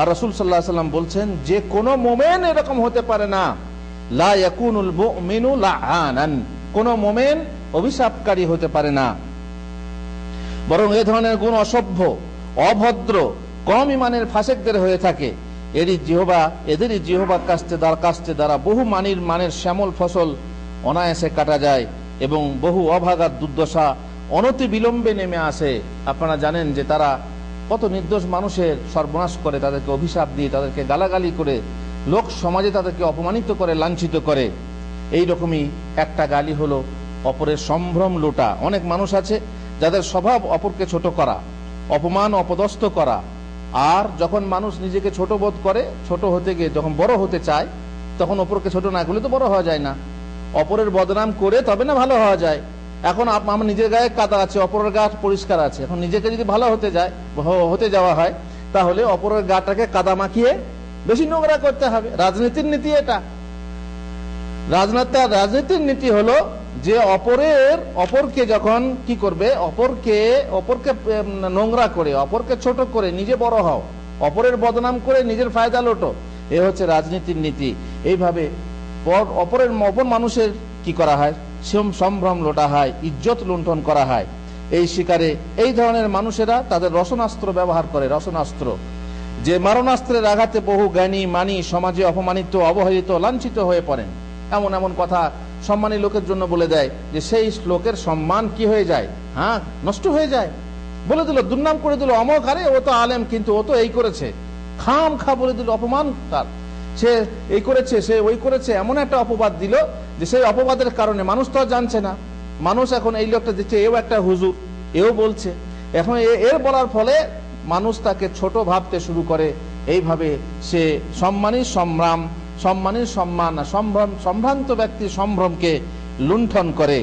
আর রসুল সাল্লাহ সাল্লাম বলছেন যে কোনো মোমেন এরকম হতে পারে না কোন মোমেন অভিশাপকারী হতে পারে না বরং এ ধরনের গুণ অসভ্য অভদ্র কম ইমানের ফাঁসেকদের হয়ে থাকে এরই জিহবা এদেরই জিহবা কাস্তে দ্বারা কাস্তে দ্বারা বহু মানির মানের শ্যামল ফসল অনায়াসে কাটা যায় এবং বহু অভাগার দুর্দশা অনতি বিলম্বে নেমে আসে আপনারা জানেন যে তারা কত নির্দোষ মানুষের সর্বনাশ করে তাদেরকে অভিশাপ দিয়ে তাদেরকে গালাগালি করে লোক সমাজে তাদেরকে অপমানিত করে লাঞ্ছিত করে এই রকমই একটা গালি হলো অপরের সম্ভ্রম লোটা অনেক মানুষ আছে যাদের স্বভাব অপরকে ছোট করা অপমান অপদস্থ করা আর যখন মানুষ নিজেকে ছোট বোধ করে ছোট হতে গিয়ে যখন বড় হতে চায় তখন অপরকে ছোট না করলে তো বড় হওয়া যায় না অপরের বদনাম করে তবে না ভালো হওয়া যায় এখন আমার নিজের গায়ে কাদা আছে অপরের গা পরিষ্কার আছে এখন নিজেকে যদি ভালো হতে যায় হতে যাওয়া হয় তাহলে অপরের গাটাকে কাদা মাখিয়ে বেশি নোংরা করতে হবে রাজনীতির নীতি এটা রাজনীতি রাজনীতির নীতি হলো যে অপরের অপরকে যখন কি করবে অপরকে অপরকে নোংরা করে অপরকে ছোট করে নিজে বড় হও অপরের বদনাম করে নিজের ফায়দা লোটো এ হচ্ছে রাজনীতির নীতি এইভাবে অপরের অপর মানুষের কি করা হয় সম্ভ্রম লোটা হয় ইজ্জত লুণ্ঠন করা হয় এই শিকারে এই ধরনের মানুষেরা তাদের রসনাস্ত্র ব্যবহার করে রসনাস্ত্র যে মারণাস্ত্রের আঘাতে বহু জ্ঞানী মানি সমাজে অপমানিত অবহেলিত লাঞ্ছিত হয়ে পড়েন এমন এমন কথা সম্মানী লোকের জন্য বলে দেয় যে সেই শ্লোকের সম্মান কি হয়ে যায় হ্যাঁ নষ্ট হয়ে যায় বলে দিল দুর্নাম করে দিল অমক আরে ও তো আলেম কিন্তু ও তো এই করেছে খাম খা বলে দিল অপমান তার সে এই করেছে সে ওই করেছে এমন একটা অপবাদ দিল যে সেই অপবাদের কারণে মানুষ তো জানছে না মানুষ এখন এই লোকটা দিচ্ছে এও একটা হুজুর এও বলছে এখন এর বলার ফলে মানুষ তাকে ছোট ভাবতে শুরু করে এইভাবে সে সম্মানী সম্ভ্রাম সম্মানী সম্মান সম্ভ্রম সম্ভ্রান্ত ব্যক্তি সম্ভ্রমকে লুণ্ঠন করে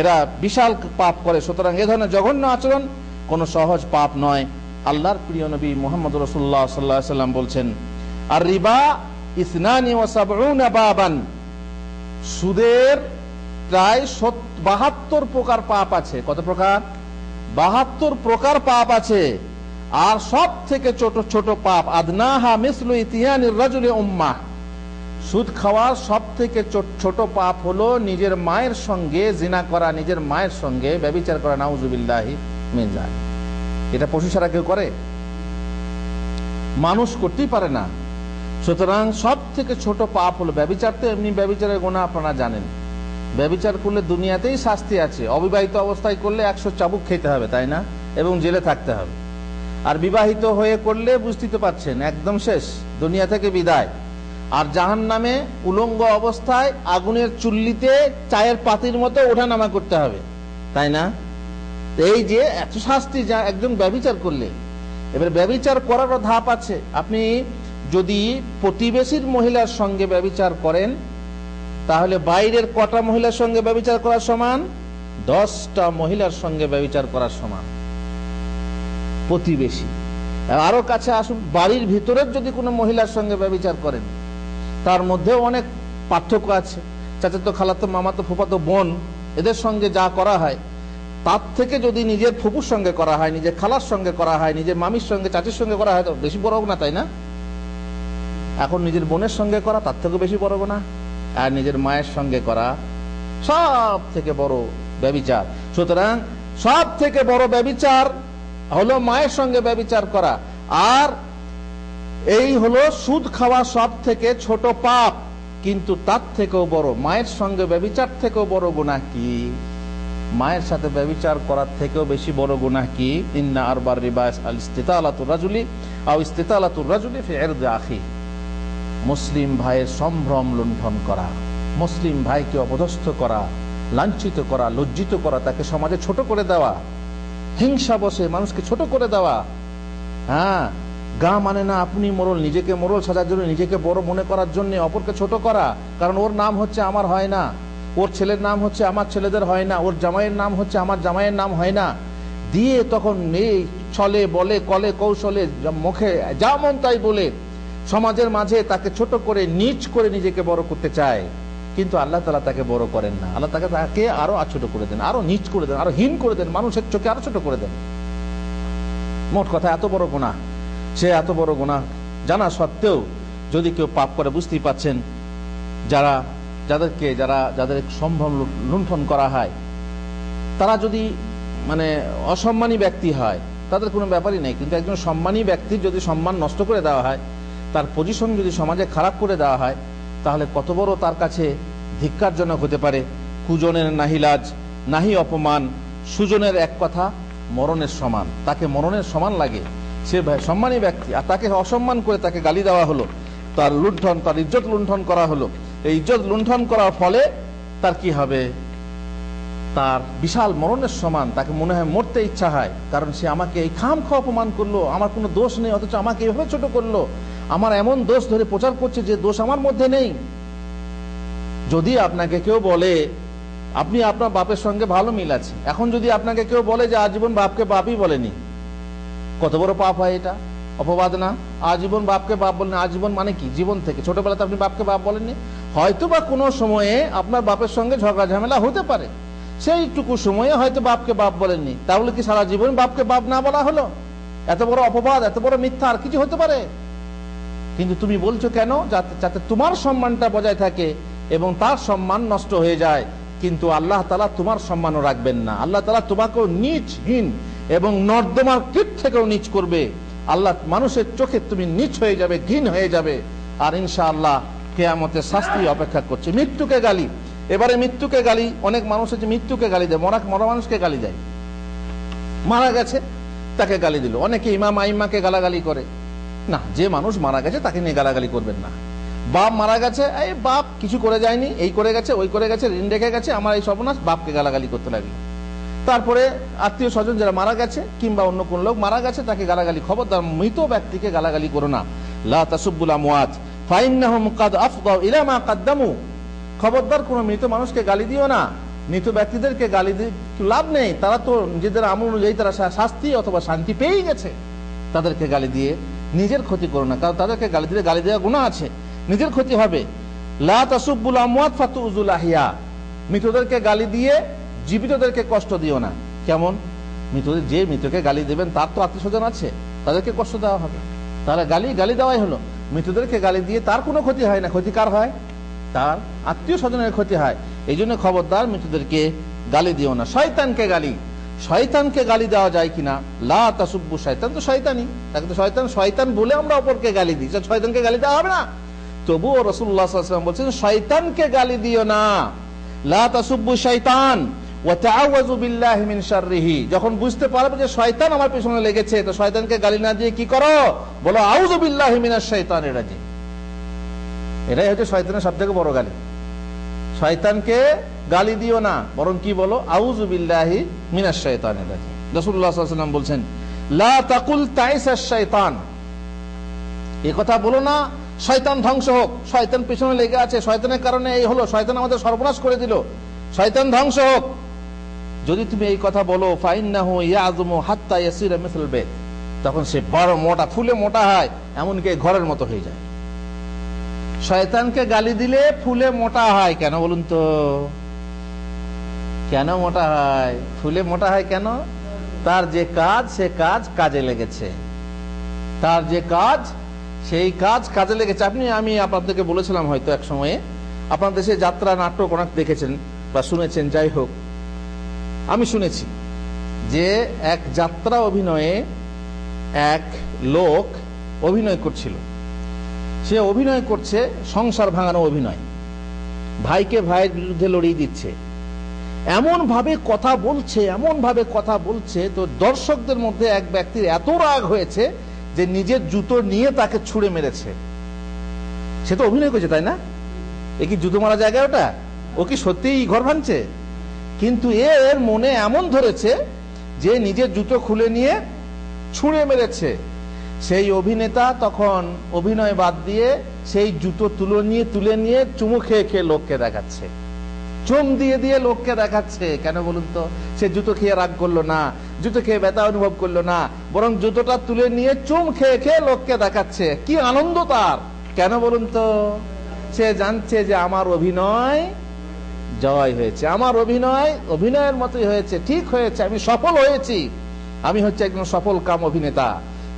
এরা বিশাল পাপ করে সুতরাং এ ধরনের জঘন্য আচরণ কোনো সহজ পাপ নয় আল্লাহর প্রিয় নবী মোহাম্মদ রসুল্লাহ সাল্লাহ সাল্লাম বলছেন আর রিবা ইসনানি ও সাবরুনা বাবান সুদের প্রায় বাহাত্তর প্রকার পাপ আছে কত প্রকার বাহাত্তর প্রকার পাপ আছে আর সব থেকে ছোট ছোট পাপ আদনাহা মিসলু ইতিহানির রাজুলি উম্মা সুদ খাওয়ার সব থেকে ছোট পাপ হলো নিজের মায়ের সঙ্গে জিনা করা নিজের মায়ের সঙ্গে ব্যবিচার করা নাউজুবিল্লাহি মিনজান এটা পশু ছাড়া কেউ করে মানুষ করতেই পারে না সুতরাং সব থেকে ছোট পাপ হলো ব্যবিচার তো এমনি ব্যবচারের গোনা আপনারা জানেন ব্যবিচার করলে দুনিয়াতেই শাস্তি আছে অবিবাহিত অবস্থায় করলে একশো চাবুক খেতে হবে তাই না এবং জেলে থাকতে হবে আর বিবাহিত হয়ে করলে বুঝতে তো একদম শেষ দুনিয়া থেকে বিদায় আর জাহান নামে উলঙ্গ অবস্থায় আগুনের চুল্লিতে চায়ের পাতির মতো ওঠানামা করতে হবে তাই না এই যে এত শাস্তি যা একজন ব্যবচার করলে এবার ব্যবচার করারও ধাপ আছে আপনি যদি প্রতিবেশীর মহিলার সঙ্গে ব্যবচার করেন তাহলে বাইরের কটা মহিলার সঙ্গে ব্যবচার করার সমান দশটা মহিলার সঙ্গে ব্যবচার করার সমান প্রতিবেশী আরো কাছে আসুন বাড়ির ভিতরের যদি কোনো মহিলার সঙ্গে ব্যবচার করেন তার মধ্যে অনেক পার্থক্য আছে চাচাতো খালাতো মামাতো ফুপাতো বোন এদের সঙ্গে যা করা হয় তার থেকে যদি নিজের ফুপুর সঙ্গে করা হয় নিজের খালার সঙ্গে করা হয় নিজের মামির সঙ্গে চাচির সঙ্গে করা হয় তো বেশি বড় না তাই না এখন নিজের বোনের সঙ্গে করা তার থেকে বেশি বড় গোনা আর নিজের মায়ের সঙ্গে করা সব থেকে বড় ব্যবিচার সুতরাং সব থেকে বড় ব্যবিচার হলো মায়ের সঙ্গে ব্যবিচার করা আর এই হলো সুদ খাওয়া সব থেকে ছোট পাপ কিন্তু তার থেকেও বড় মায়ের সঙ্গে ব্যবিচার থেকেও বড় গুণা কি মায়ের সাথে ব্যবিচার করার থেকেও বেশি বড় গুণা কি ইন্না আরবার রিবাস আল ইস্তিতা আলাতুর রাজুলি আও ইস্তিতা আলাতুর রাজুলি ফি আখি মুসলিম ভাইয়ের সম্ভ্রম লুণ্ঠন করা মুসলিম ভাইকে অপদস্থ করা লাঞ্ছিত করা লজ্জিত করা তাকে সমাজে ছোট করে দেওয়া হিংসা বসে মানুষকে ছোট করে দেওয়া হ্যাঁ গা মানে না আপনি মোরল নিজেকে মোরল সাজার জন্য নিজেকে বড় মনে করার জন্য অপরকে ছোট করা কারণ ওর নাম হচ্ছে আমার হয় না ওর ছেলের নাম হচ্ছে আমার ছেলেদের হয় না ওর জামাইয়ের নাম হচ্ছে আমার জামাইয়ের নাম হয় না দিয়ে তখন নেই ছলে বলে কলে কৌশলে মুখে যা মন তাই বলে সমাজের মাঝে তাকে ছোট করে নিচ করে নিজেকে বড় করতে চায় কিন্তু আল্লাহ তালা তাকে বড় করেন না আল্লাহ তাকে তাকে আরো ছোট করে দেন আরো নিচ করে দেন আরো হীন করে দেন মানুষের চোখে আরো ছোট করে দেন মোট কথা এত বড় গোনা সে এত বড় গোনা জানা সত্ত্বেও যদি কেউ পাপ করে বুঝতেই পাচ্ছেন যারা যাদেরকে যারা যাদের সম্ভ্রম লুণ্ঠন করা হয় তারা যদি মানে অসম্মানী ব্যক্তি হয় তাদের কোনো ব্যাপারই নেই কিন্তু একজন সম্মানী ব্যক্তির যদি সম্মান নষ্ট করে দেওয়া হয় তার পজিশন যদি সমাজে খারাপ করে দেওয়া হয় তাহলে কত বড় তার কাছে ধিক্কারজনক হতে পারে কুজনের নাহিলাজ নাহি অপমান সুজনের এক কথা মরণের সমান তাকে মরণের সমান লাগে সে সম্মানী ব্যক্তি আর তাকে অসম্মান করে তাকে গালি দেওয়া হলো তার লুণ্ঠন তার ইজ্জত লুণ্ঠন করা হলো এই ইজ্জত লুণ্ঠন করার ফলে তার কি হবে তার বিশাল মরণের সমান তাকে মনে হয় মরতে ইচ্ছা হয় কারণ সে আমাকে এই খাম খাওয়া অপমান করলো আমার কোনো দোষ নেই অথচ আমাকে এভাবে ছোট করলো আমার এমন দোষ ধরে প্রচার করছে যে দোষ আমার মধ্যে নেই যদি আপনাকে কেউ বলে আপনি আপনার বাপের সঙ্গে ভালো মিল আছে এখন যদি আপনাকে কেউ বলে যে আজীবন বাপকে বাপই বলেনি কত বড় পাপ হয় এটা অপবাদ না আজীবন বাপকে বাপ বলেন আজীবন মানে কি জীবন থেকে ছোটবেলাতে আপনি বাপকে বাপ বলেননি হয়তো বা কোনো সময়ে আপনার বাপের সঙ্গে ঝগড়া ঝামেলা হতে পারে সেইটুকু সময়ে হয়তো বাপকে বাপ বলেননি তাহলে কি সারা জীবন বাপকে বাপ না বলা হলো এত বড় অপবাদ এত বড় মিথ্যা আর কিছু হতে পারে কিন্তু তুমি বলছো কেন যাতে তোমার সম্মানটা বজায় থাকে এবং তার সম্মান নষ্ট হয়ে যায় কিন্তু আল্লাহ তালা তোমার সম্মানও রাখবেন না আল্লাহ তালা তোমাকেও নিচহীন এবং নর্দমার কীট থেকেও নিচ করবে আল্লাহ মানুষের চোখে তুমি নিচ হয়ে যাবে ঘিন হয়ে যাবে আর ইনশা আল্লাহ কেয়ামতের শাস্তি অপেক্ষা করছে মৃত্যুকে গালি এবারে মৃত্যুকে গালি অনেক মানুষ হচ্ছে মৃত্যুকে গালি দেয় মরা মরা মানুষকে গালি দেয় মারা গেছে তাকে গালি দিল অনেকে ইমাম আইমাকে গালাগালি করে না যে মানুষ মারা গেছে তাকে নিয়ে গালাগালি করবেন না বাপ মারা গেছে এই বাপ কিছু করে যায়নি এই করে গেছে ওই করে গেছে ঋণ রেখে গেছে আমার এই সর্বনাশ বাপকে গালাগালি করতে লাগলো তারপরে আত্মীয় স্বজন যারা মারা গেছে কিংবা অন্য কোন লোক মারা গেছে তাকে গালাগালি খবরদার মৃত ব্যক্তিকে গালাগালি করো না লা কাদ খবরদার কোনো মৃত মানুষকে গালি দিও না মৃত ব্যক্তিদেরকে গালি দিয়ে লাভ নেই তারা তো নিজেদের আমল অনুযায়ী তারা শাস্তি অথবা শান্তি পেয়ে গেছে তাদেরকে গালি দিয়ে নিজের ক্ষতি করো না কারণ তাদেরকে গালি দিলে গালি দেওয়া গুণা আছে নিজের ক্ষতি হবে মৃতদেরকে গালি দিয়ে জীবিতদেরকে কষ্ট দিও না কেমন মৃতদের যে মৃতকে গালি দেবেন তার তো স্বজন আছে তাদেরকে কষ্ট দেওয়া হবে তাহলে গালি গালি দেওয়াই হলো মৃতদেরকে গালি দিয়ে তার কোনো ক্ষতি হয় না ক্ষতি কার হয় তার আত্মীয় স্বজনের ক্ষতি হয় এই জন্য খবরদার মৃতদেরকে গালি দিও না শয়তানকে গালি শয়তানকে গালি দেওয়া যায় কিনা লাসুব্বু তাসুব্বু শয়তান তো শয়তানই তাকে তো শয়তান শয়তান বলে আমরা অপরকে গালি দিই শয়তানকে গালি দেওয়া হবে না তবুও রসুল্লাহাম বলছেন শয়তানকে গালি দিও না লা তাসুব্বু শয়তান যখন বুঝতে পারবে যে শয়তান আমার পেছনে লেগেছে তো শয়তানকে গালি না দিয়ে কি করো বলো আউজুবিল্লাহ শয়তান এরা যে এটাই হচ্ছে শয়তানের সব থেকে বড় গালি শয়তানকে গালি দিও না বরং কি বলো আউজ বিল্লাহি মিনাস শয়তান রসুল্লাহাম বলছেন লা তাকুল তাইস শয়তান এ কথা বলো না শয়তান ধ্বংস হোক শয়তান পিছনে লেগে আছে শয়তানের কারণে এই হলো শয়তান আমাদের সর্বনাশ করে দিল শয়তান ধ্বংস হোক যদি তুমি এই কথা বলো ফাইন না হো ইয়া আজমো হাত্তা ইয়াসিরা মিসল বেদ তখন সে বড় মোটা ফুলে মোটা হয় এমনকি ঘরের মতো হয়ে যায় শয়তানকে গালি দিলে ফুলে মোটা হয় কেন বলুন তো কেন মোটা হয় ফুলে মোটা হয় কেন তার যে কাজ সে কাজ কাজে লেগেছে তার যে কাজ সেই কাজ কাজে লেগেছে আপনি আমি আপনাদেরকে বলেছিলাম হয়তো এক সময়ে আপনার দেশে যাত্রা নাটক অনেক দেখেছেন বা শুনেছেন যাই হোক আমি শুনেছি যে এক যাত্রা অভিনয়ে এক লোক অভিনয় করছিল সে অভিনয় করছে সংসার ভাঙানো অভিনয় ভাইকে ভাইয়ের বিরুদ্ধে লড়িয়ে দিচ্ছে এমন ভাবে কথা বলছে এমন ভাবে কথা বলছে তো দর্শকদের মধ্যে এক ব্যক্তির এত রাগ হয়েছে যে নিজের জুতো নিয়ে তাকে ছুঁড়ে মেরেছে সে তো অভিনয় করছে তাই না এ কি জুতো মারা জায়গা ওটা ও কি সত্যিই ঘর ভাঙছে কিন্তু এর মনে এমন ধরেছে যে নিজের জুতো খুলে নিয়ে ছুঁড়ে মেরেছে সেই অভিনেতা তখন অভিনয় বাদ দিয়ে সেই জুতো তুলো নিয়ে তুলে নিয়ে চুমু খেয়ে খেয়ে লোককে দেখাচ্ছে চুম দিয়ে দিয়ে লোককে দেখাচ্ছে কেন বলুন তো সে জুতো খেয়ে রাগ করলো না জুতো খেয়ে ব্যথা অনুভব করলো না বরং জুতোটা তুলে নিয়ে চুম খেয়ে খেয়ে লোককে দেখাচ্ছে কি আনন্দ তার কেন বলুন তো সে জানছে যে আমার অভিনয় জয় হয়েছে আমার অভিনয় অভিনয়ের মতোই হয়েছে ঠিক হয়েছে আমি সফল হয়েছি আমি হচ্ছে একজন সফল কাম অভিনেতা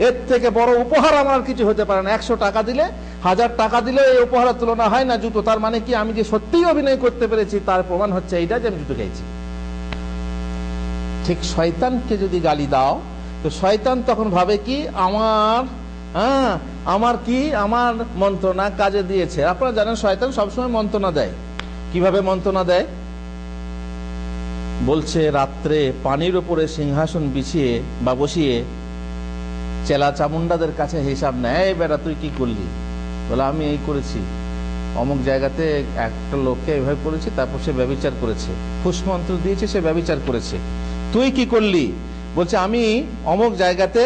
এর থেকে বড় উপহার আমার কিছু হতে পারে না একশো টাকা দিলে হাজার টাকা দিলে এই উপহারের তুলনা হয় না জুতো তার মানে কি আমি যে সত্যিই অভিনয় করতে পেরেছি তার প্রমাণ হচ্ছে এইটা যে আমি জুতো খেয়েছি ঠিক শয়তানকে যদি গালি দাও তো শয়তান তখন ভাবে কি আমার হ্যাঁ আমার কি আমার মন্ত্রণা কাজে দিয়েছে আপনারা জানেন শয়তান সবসময় মন্ত্রণা দেয় কিভাবে মন্ত্রণা দেয় বলছে রাত্রে পানির উপরে সিংহাসন বিছিয়ে বা বসিয়ে চেলা চামুন্ডাদের কাছে হিসাব নেয় বেড়া তুই কি করলি বলে আমি এই করেছি অমুক জায়গাতে একটা লোককে এভাবে করেছি তারপর সে ব্যবচার করেছে ফুসমন্ত্র দিয়েছে সে ব্যবচার করেছে তুই কি করলি বলছে আমি অমুক জায়গাতে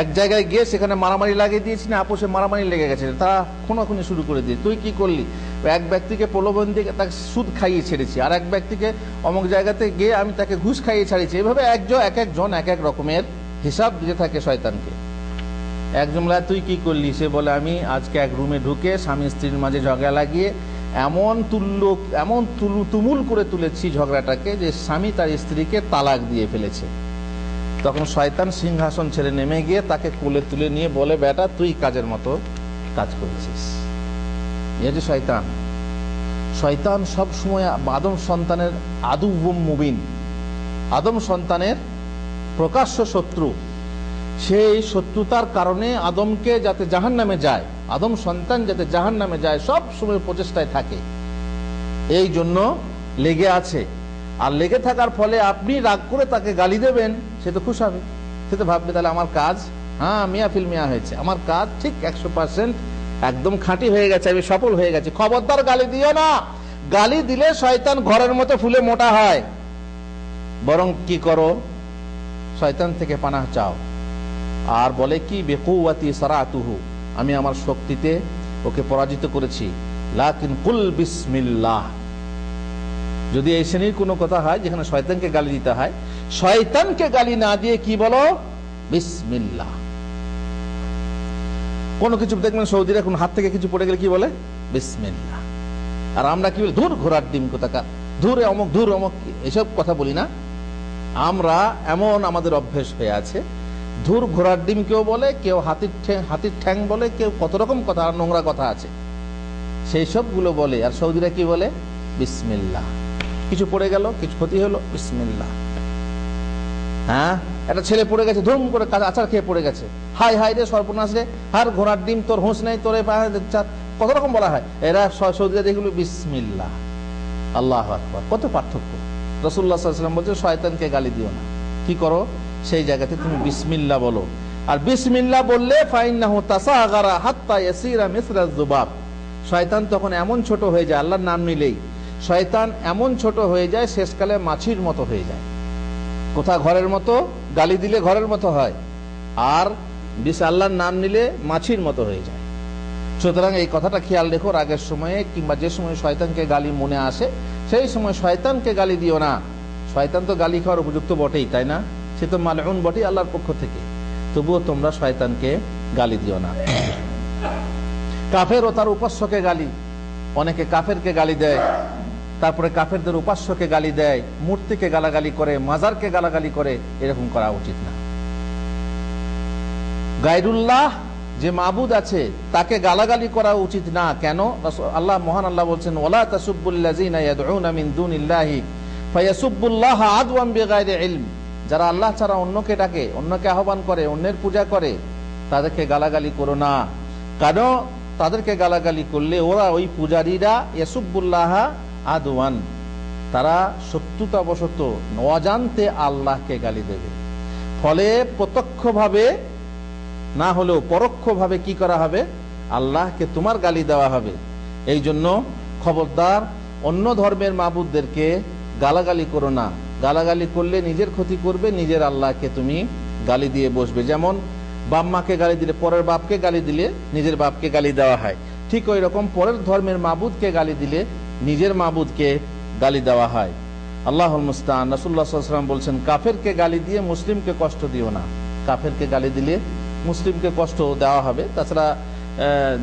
এক জায়গায় গিয়ে সেখানে মারামারি লাগিয়ে দিয়েছি না আপোষে মারামারি লেগে গেছে তা খুনাখুনি শুরু করে দিয়ে তুই কি করলি এক ব্যক্তিকে প্রলোভন দিয়ে তাকে সুদ খাইয়ে ছেড়েছি আর এক ব্যক্তিকে অমুক জায়গাতে গিয়ে আমি তাকে ঘুষ খাইয়ে ছাড়িয়েছি এভাবে একজন এক একজন এক এক রকমের হিসাব দিতে থাকে শয়তানকে এক জুমলায় তুই কি করলি সে বলে আমি আজকে এক রুমে ঢুকে স্বামী স্ত্রীর মাঝে ঝগড়া লাগিয়ে এমন তুল্য এমন তুলু তুমুল করে তুলেছি ঝগড়াটাকে যে স্বামী তার স্ত্রীকে তালাক দিয়ে ফেলেছে তখন শয়তান সিংহাসন ছেড়ে নেমে গিয়ে তাকে কোলে তুলে নিয়ে বলে বেটা তুই কাজের মতো কাজ করেছিস যে শয়তান শয়তান সব সময় আদম সন্তানের আদু মুবিন আদম সন্তানের প্রকাশ্য শত্রু সেই শত্রুতার কারণে আদমকে যাতে জাহান নামে যায় আদম সন্তান যাতে জাহান নামে যায় সব সময় প্রচেষ্টায় থাকে এই জন্য লেগে আছে আর লেগে থাকার ফলে আপনি রাগ করে তাকে গালি দেবেন সে তো খুশ হবে সে তো ভাববে তাহলে আমার কাজ হ্যাঁ মিয়া ফিল মিয়া হয়েছে আমার কাজ ঠিক একশো পার্সেন্ট একদম খাঁটি হয়ে গেছে আমি সফল হয়ে গেছে খবরদার গালি দিও না গালি দিলে শয়তান ঘরের মতো ফুলে মোটা হয় বরং কি করো শয়তান থেকে পানাহ চাও আর বলে কি বেকুয়াতি সারা তুহু আমি আমার শক্তিতে ওকে পরাজিত করেছি লাকিন কুল বিসমিল্লাহ যদি এই শ্রেণীর কোনো কথা হয় যেখানে শয়তানকে গালি দিতে হয় শয়তানকে গালি না দিয়ে কি বলো বিসমিল্লাহ কোনো কিছু দেখবেন সৌদিরা কোন হাত থেকে কিছু পড়ে গেলে কি বলে বিসমিল্লাহ আর আমরা কি বলি ধূর ঘোরার ডিম কোথাকার ধূরে অমক ধূর অমক এসব কথা বলি না আমরা এমন আমাদের অভ্যেস হয়ে আছে ধূর ঘোড়ার ডিম কেউ বলে কেউ হাতির ঠ্যাং হাতির ঠ্যাং বলে কেউ কত রকম কথা নোংরা কথা আছে সেই সবগুলো বলে আর সৌদিরা কি বলে বিসমিল্লা কিছু পড়ে গেল কিছু ক্ষতি হলো বিসমিল্লা হ্যাঁ একটা ছেলে পড়ে গেছে ধুম করে আচার খেয়ে পড়ে গেছে হাই হাই রে সর্বনাশ রে হার ঘোড়ার ডিম তোর হোঁস নেই তোর কত রকম বলা হয় এরা সৌদিরা দেখলো বিসমিল্লা আল্লাহ আকবর কত পার্থক্য রসুল্লাহ সাল্লাম বলছে শয়তানকে গালি দিও না কি করো সেই জায়গাতে তুমি বিসমিল্লা বলো আর বিসমিল্লা বললে জুবাব শয়তান তখন এমন ছোট হয়ে যায় আল্লাহর নাম নিলেই শয়তান এমন ছোট হয়ে যায় শেষকালে মাছির মতো হয়ে যায় কোথা ঘরের মতো গালি দিলে ঘরের মতো হয় আর বিশ আল্লাহর নাম নিলে মাছির মতো হয়ে যায় সুতরাং এই কথাটা খেয়াল রেখো রাগের সময়ে কিংবা যে সময় শয়তানকে গালি মনে আসে সেই সময় শয়তানকে গালি দিও না শয়তান তো গালি খাওয়ার উপযুক্ত বটেই তাই না সে তো মালউন বটেই আল্লাহর পক্ষ থেকে তবুও তোমরা শয়তানকে গালি দিও না কাফের ও তার উপাস্যকে গালি অনেকে কাফেরকে গালি দেয় তারপরে কাফেরদের উপাস্যকে গালি দেয় মূর্তিকে গালাগালি করে মাজারকে গালাগালি করে এরকম করা উচিত না গাইরুল্লাহ যে মাহবুদ আছে তাকে গালাগালি করা উচিত না কেন আল্লাহ মহান আল্লাহ বলছেন ওলা তাসুবুল্লাহিন যারা আল্লাহ ছাড়া অন্যকে ডাকে অন্যকে আহ্বান করে অন্যের পূজা করে তাদেরকে গালাগালি করো না কারণ তাদেরকে গালাগালি করলে ওরা ওই পূজারীরা ইয়াসুবুল্লাহ আদওয়ান তারা শত্রুতাবশত নজানতে আল্লাহকে গালি দেবে ফলে প্রত্যক্ষভাবে না হলেও পরোক্ষভাবে কি করা হবে আল্লাহকে তোমার গালি দেওয়া হবে এই জন্য খবরদার অন্য ধর্মের মাবুদদেরকে গালাগালি করো না গালাগালি করলে নিজের ক্ষতি করবে নিজের আল্লাহকে তুমি গালি দিয়ে বসবে যেমন বাপ মাকে গালি দিলে পরের বাপকে গালি দিলে নিজের বাপকে গালি দেওয়া হয় ঠিক ওই রকম পরের ধর্মের মাবুদকে গালি দিলে নিজের মাবুদকে গালি দেওয়া হয় আল্লাহ মুস্তান রাসুল্লাহাম বলছেন কাফেরকে গালি দিয়ে মুসলিমকে কষ্ট দিও না কাফেরকে গালি দিলে মুসলিমকে কষ্ট দেওয়া হবে তাছাড়া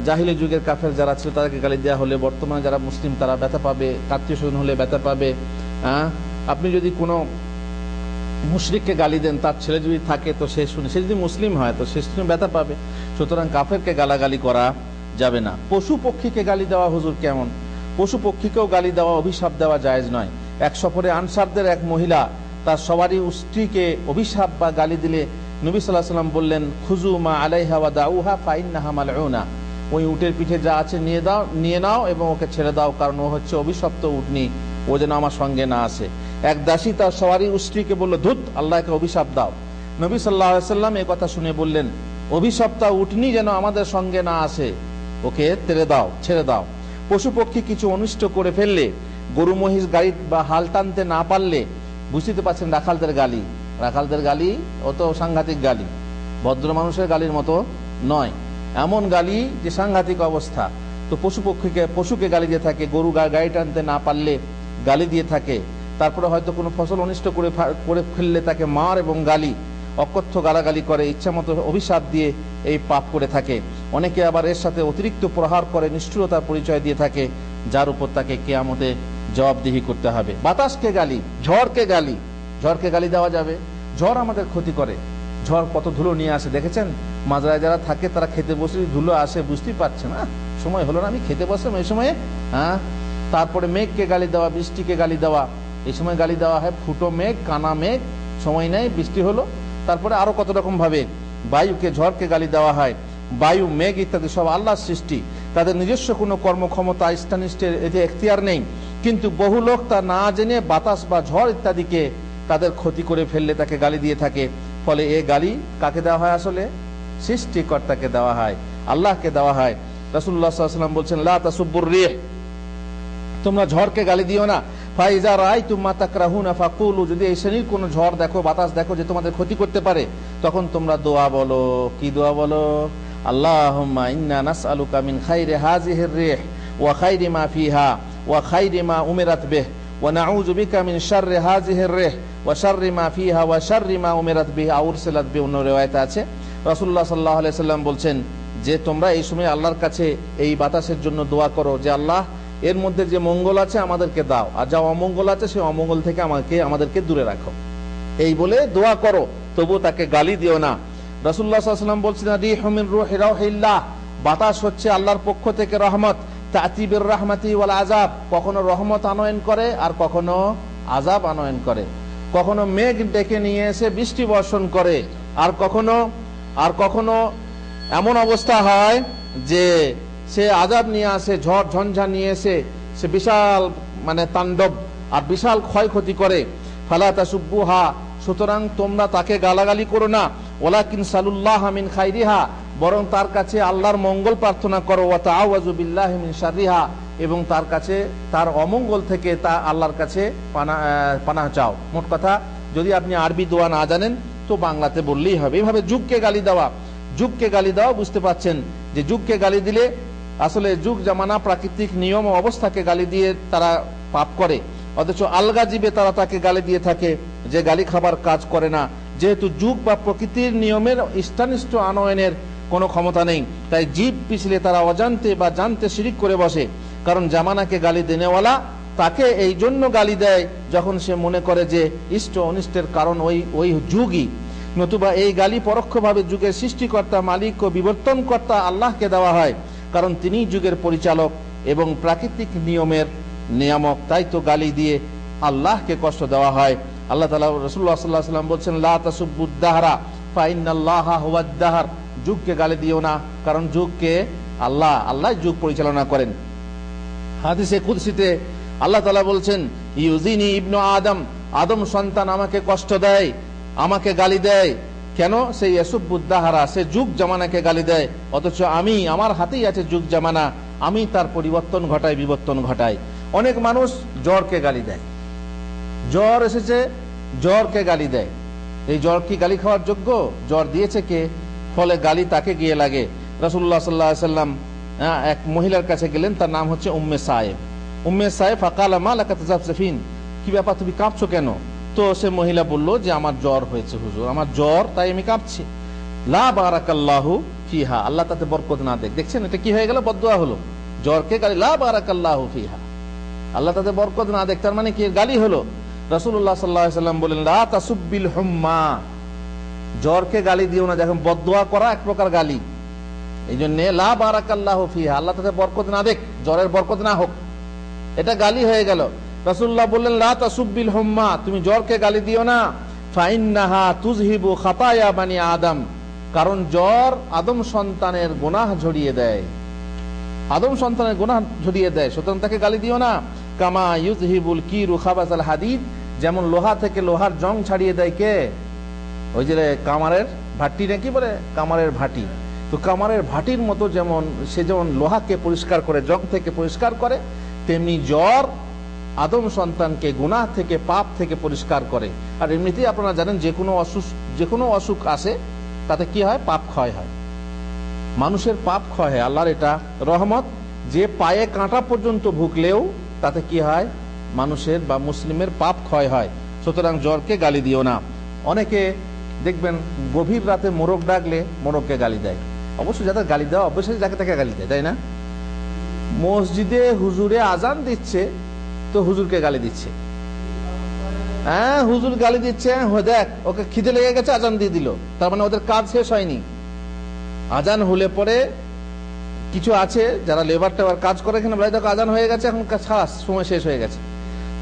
জাহিলি যুগের কাফের যারা ছিল তাদেরকে গালি দেওয়া হলে বর্তমানে যারা মুসলিম তারা ব্যথা পাবে আত্মীয় স্বজন হলে ব্যথা পাবে হ্যাঁ? আপনি যদি কোনো মুশরিককে গালি দেন তার ছেলে যদি থাকে তো সে শুনে সে যদি মুসলিম হয় তো সে শুনে ব্যথা পাবে সুতরাং কাফেরকে গালাগালি করা যাবে না পশু পক্ষীকে গালি দেওয়া হুজুর কেমন পশু পক্ষীকেও গালি দেওয়া অভিশাপ দেওয়া জায়জ নয় এক সফরে আনসারদের এক মহিলা তার সবারই স্ত্রীকে অভিশাপ বা গালি দিলে নবী সাল্লাহ সাল্লাম বললেন খুজু মা আলাইহা ওয়া দাউহা ফাইন নাহামাল ওই উটের পিঠে যা আছে নিয়ে দাও নিয়ে নাও এবং ওকে ছেড়ে দাও কারণ ও হচ্ছে অভিশপ্ত উটনি ও যেন আমার সঙ্গে না আসে এক দাসী তার সবারই উষ্ট্রীকে বলল ধুত আল্লাহকে অভিশাপ দাও নবী সাল্লাহ সাল্লাম এ কথা শুনে বললেন অভিশপ্তা উটনি যেন আমাদের সঙ্গে না আসে ওকে তেড়ে দাও ছেড়ে দাও পশু পক্ষী কিছু অনিষ্ট করে ফেললে গরু মহিষ গাড়ি বা হাল টানতে না পারলে বুঝতে পারছেন রাখালদের গালি রাখালদের গালি অত সাংঘাতিক গালি ভদ্র মানুষের গালির মতো নয় এমন গালি যে সাংঘাতিক অবস্থা তো পশু পক্ষীকে পশুকে গালি দিয়ে থাকে গরু গাড়ি টানতে না পারলে গালি দিয়ে থাকে তারপরে হয়তো কোনো ফসল অনিষ্ট করে করে ফেললে তাকে মার এবং গালি অকথ্য গালাগালি করে মতো অভিশাপ দিয়ে এই পাপ করে থাকে অনেকে আবার এর সাথে অতিরিক্ত প্রহার করে নিষ্ঠুরতার পরিচয় দিয়ে থাকে যার উপর তাকে কেয়ামতে জবাবদিহি করতে হবে বাতাসকে গালি ঝড়কে গালি ঝড়কে গালি দেওয়া যাবে ঝড় আমাদের ক্ষতি করে ঝড় কত ধুলো নিয়ে আসে দেখেছেন মাজরায় যারা থাকে তারা খেতে বসে ধুলো আসে বুঝতেই পারছে না সময় হলো না আমি খেতে বসলাম এই সময়ে হ্যাঁ তারপরে মেঘকে গালি দেওয়া বৃষ্টিকে গালি দেওয়া এই সময় গালি দেওয়া হয় ফুটো মেঘ কানা মেঘ সময় নেই বৃষ্টি হলো তারপরে আরো কত রকম ভাবে বায়ুকে ঝড়কে গালি দেওয়া হয় বায়ু মেঘ ইত্যাদি সব আল্লাহর সৃষ্টি তাদের নিজস্ব কোনো কর্মক্ষমতা ইষ্টানিষ্টের এতে এখতিয়ার নেই কিন্তু বহু লোক তা না জেনে বাতাস বা ঝড় ইত্যাদিকে তাদের ক্ষতি করে ফেললে তাকে গালি দিয়ে থাকে ফলে এ গালি কাকে দেওয়া হয় আসলে সৃষ্টিকর্তাকে দেওয়া হয় আল্লাহকে দেওয়া হয় রাসুল্লাহাম বলছেন লাসুব্বুর রে তোমরা ঝড়কে গালি দিও না ফাইজা রাই তুমা তাকরাহুনা ফাকুলু যদি এই শ্রেণীর কোনো ঝড় দেখো বাতাস দেখো যে তোমাদের ক্ষতি করতে পারে তখন তোমরা দোয়া বলো কি দোয়া বলো আল্লাহুম্মা ইন্না নাসআলুকা মিন খাইরি হাযিহির রিহ ওয়া খাইরি মা ফিহা ওয়া খাইরি মা উমিরাত বিহি ونعوذ بك من شر هذه الريح وشر ما فيها وشر ما امرت به او ارسلت به অন্য রিওয়ায়াতে আছে صلى الله عليه সাল্লাম বলছেন যে তোমরা এই সময় আল্লাহর কাছে এই বাতাসের জন্য দোয়া করো যে আল্লাহ এর মধ্যে যে মঙ্গল আছে আমাদেরকে দাও আর যা অমঙ্গল আছে সেই অমঙ্গল থেকে আমাকে আমাদেরকে দূরে রাখো এই বলে দোয়া করো তবু তাকে গালি দিও না রাসূলুল্লাহ সাল্লাল্লাহু আলাইহি ওয়াসাল্লাম বলছেন রিহুমিন রুহি রাহিল্লাহ বাতাস হচ্ছে আল্লাহর পক্ষ থেকে রহমত তাতিবির রহমাতি ওয়াল আজাব কখনো রহমত আনয়ন করে আর কখনো আজাব আনয়ন করে কখনো মেঘ ডেকে নিয়ে এসে বৃষ্টি বর্ষণ করে আর কখনো আর কখনো এমন অবস্থা হয় যে সে আজাব নিয়ে আসে ঝড় ঝঞ্ঝা নিয়ে এসে সে বিশাল মানে তাণ্ডব আর বিশাল ক্ষয়ক্ষতি করে ফালা তাসুব্বু হা সুতরাং তোমরা তাকে গালাগালি করো না ওলা কিনসালুল্লাহ মিন খাইরিহা বরং তার কাছে আল্লাহর মঙ্গল প্রার্থনা করো ওয়াতা এবং তার কাছে তার অমঙ্গল থেকে তা আল্লাহর কাছে পানা পানা চাও মোট কথা যদি আপনি আরবি দোয়া না জানেন তো বাংলাতে বললেই হবে এইভাবে যুগকে গালি দেওয়া যুগকে গালি দেওয়া বুঝতে পাচ্ছেন যে যুগকে গালি দিলে আসলে যুগ জামানা প্রাকৃতিক নিয়ম অবস্থাকে গালি দিয়ে তারা পাপ করে অথচ আলগা জীবে তারা তাকে গালি দিয়ে থাকে যে গালি খাবার কাজ করে না যেহেতু যুগ বা প্রকৃতির নিয়মের ইষ্টানিষ্ট আনয়নের কোনো ক্ষমতা নেই তাই জীব পিছলে তারা অজান্তে বা জানতে শিরিক করে বসে কারণ জামানাকে গালি দেনেওয়ালা তাকে এই জন্য গালি দেয় যখন সে মনে করে যে ইষ্ট অনিষ্টের কারণ ওই ওই যুগই নতুবা এই গালি পরোক্ষভাবে যুগের সৃষ্টিকর্তা মালিক ও বিবর্তনকর্তা আল্লাহকে দেওয়া হয় কারণ তিনি যুগের পরিচালক এবং প্রাকৃতিক নিয়মের নিয়ামক তাই তো গালি দিয়ে আল্লাহকে কষ্ট দেওয়া হয় আল্লাহ তালা রসুল্লাহ সাল্লাহ সাল্লাম বলছেন লাহ তাসুবুদ্দাহারা ফাইন্নাল্লাহ হুয়াদ্দাহার যুগকে গালে দিও না কারণ যুগকে আল্লাহ আল্লাহ যুগ পরিচালনা করেন হাদিসে কুদসিতে আল্লাহ তালা বলছেন ইউজিনি ইবনু আদম আদম সন্তান আমাকে কষ্ট দেয় আমাকে গালি দেয় কেন সেই ইয়সুবুদ্দাহারা সে যুগ জামানাকে গালি দেয় অথচ আমি আমার হাতেই আছে যুগ জামানা আমি তার পরিবর্তন ঘটাই বিবর্তন ঘটাই অনেক মানুষ জ্বরকে গালি দেয় জ্বর এসেছে জ্বরকে গালি দেয় এই জ্বর কি গালি খাওয়ার যোগ্য জ্বর দিয়েছে কে ফলে গালি তাকে গিয়ে লাগে রাসুল্লাহ সাল্লাহ সাল্লাম এক মহিলার কাছে গেলেন তার নাম হচ্ছে উম্মে সাহেব উম্মে সাহেব ফাকালামা লাকাতজাফিন কি ব্যাপার তুমি কাঁপছো কেন তো সে মহিলা বলল যে আমার জ্বর হয়েছে হুজুর আমার জ্বর তাই আমি কাঁপছি লা বারাকাল্লাহু ফিহা আল্লাহ তাতে বরকত না দেখ দেখছেন এটা কি হয়ে গেল বদুয়া হলো জ্বরকে গালি লা বারাকাল্লাহু ফিহা আল্লাহ তাতে বরকত না দেখ তার মানে কি গালি হলো রসুল্লাহ সাল্লাহ সাল্লাম বলেন লা তাসুব্বিল হুম্মা জ্বরকে গালি দিও না দেখেন বদোয়া করা এক প্রকার গালি এই জন্য লাভ আরাকাল্লাহ ফিহা আল্লাহ তাদের বরকত না দেখ জ্বরের বরকত না হোক এটা গালি হয়ে গেল রাসুল্লাহ বললেন লা তাসুব্বিল হুম্মা তুমি জ্বরকে গালি দিও না ফাইন্নাহা তুজহিবু খাতায়া বানি আদম কারণ জ্বর আদম সন্তানের গোনাহ ঝরিয়ে দেয় আদম সন্তানের গোনাহ ঝরিয়ে দেয় সুতরাং তাকে গালি দিও না কামা ইউজহিবুল কিরু খাবাসাল হাদিদ যেমন লোহা থেকে লোহার জং ছাড়িয়ে দেয় কে ওই যে কামারের ভাটি নাকি বলে কামারের ভাটি তো কামারের ভাটির মতো যেমন সে যেমন লোহাকে পরিষ্কার করে জগ থেকে পরিষ্কার করে তেমনি জ্বর আদম সন্তানকে গুণা থেকে পাপ থেকে পরিষ্কার করে আর এমনিতেই আপনারা জানেন যে কোনো অসুখ যে কোনো অসুখ আসে তাতে কি হয় পাপ ক্ষয় হয় মানুষের পাপ ক্ষয় হয় আল্লাহর এটা রহমত যে পায়ে কাঁটা পর্যন্ত ভুগলেও তাতে কি হয় মানুষের বা মুসলিমের পাপ ক্ষয় হয় সুতরাং জ্বরকে গালি দিও না অনেকে দেখবেন গভীর রাতে মোরগ ডাকলে মোরগকে গালি দেয় অবশ্য যাদের গালি দেওয়া অবশ্যই যাকে তাকে গালি দেয় তাই না মসজিদে হুজুরে আজান দিচ্ছে তো হুজুরকে গালি দিচ্ছে হ্যাঁ হুজুর গালি দিচ্ছে হ্যাঁ, দেখ ওকে খিদে লেগে গেছে আজান দিয়ে দিল তার মানে ওদের কাজ শেষ হয়নি আজান হলে পরে কিছু আছে যারা লেবার টেবার কাজ করে এখানে বলে দেখো আজান হয়ে গেছে এখন কাজ সময় শেষ হয়ে গেছে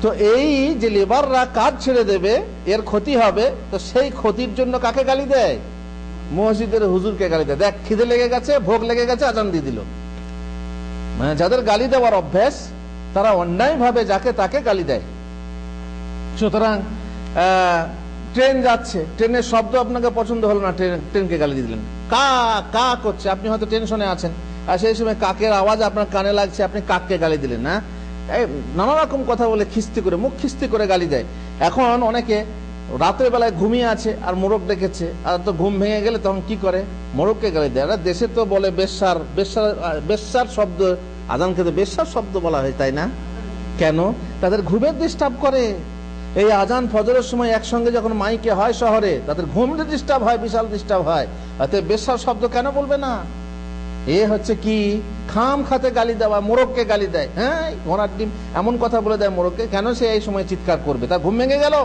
তো এই যে লেবাররা কাজ ছেড়ে দেবে এর ক্ষতি হবে তো সেই ক্ষতির জন্য কাকে গালি দেয় মসজিদের হুজুরকে গালি দেয় দেখ খিদে লেগে গেছে ভোগ লেগে গেছে আজান দিয়ে দিল মানে যাদের গালি দেওয়ার অভ্যাস তারা অন্যায় ভাবে যাকে তাকে গালি দেয় সুতরাং ট্রেন যাচ্ছে ট্রেনের শব্দ আপনাকে পছন্দ হলো না ট্রেন ট্রেনকে গালি দিয়ে দিলেন কা কা করছে আপনি হয়তো টেনশনে আছেন আর সেই সময় কাকের আওয়াজ আপনার কানে লাগছে আপনি কাককে গালি দিলেন না নানা রকম কথা বলে খিস্তি করে মুখ খিস্তি করে গালি দেয় এখন অনেকে রাতের বেলায় ঘুমিয়ে আছে আর মোরগ ডেকেছে আর তো ঘুম ভেঙে গেলে তখন কি করে মোরগকে গালি দেয় আর দেশে তো বলে বেশার বেশার বেশার শব্দ আদান তো বেশার শব্দ বলা হয় তাই না কেন তাদের ঘুমের ডিস্টার্ব করে এই আজান ফজরের সময় একসঙ্গে যখন মাইকে হয় শহরে তাদের ঘুমটা ডিস্টার্ব হয় বিশাল ডিস্টার্ব হয় তাতে বেশ্যার শব্দ কেন বলবে না এ হচ্ছে কি খাম খাতে গালি দেওয়া মোরগকে গালি দেয় হ্যাঁ ঘোড়ার ডিম এমন কথা বলে দেয় মোরগকে কেন সে এই সময় চিৎকার করবে তা ঘুম ভেঙে গেল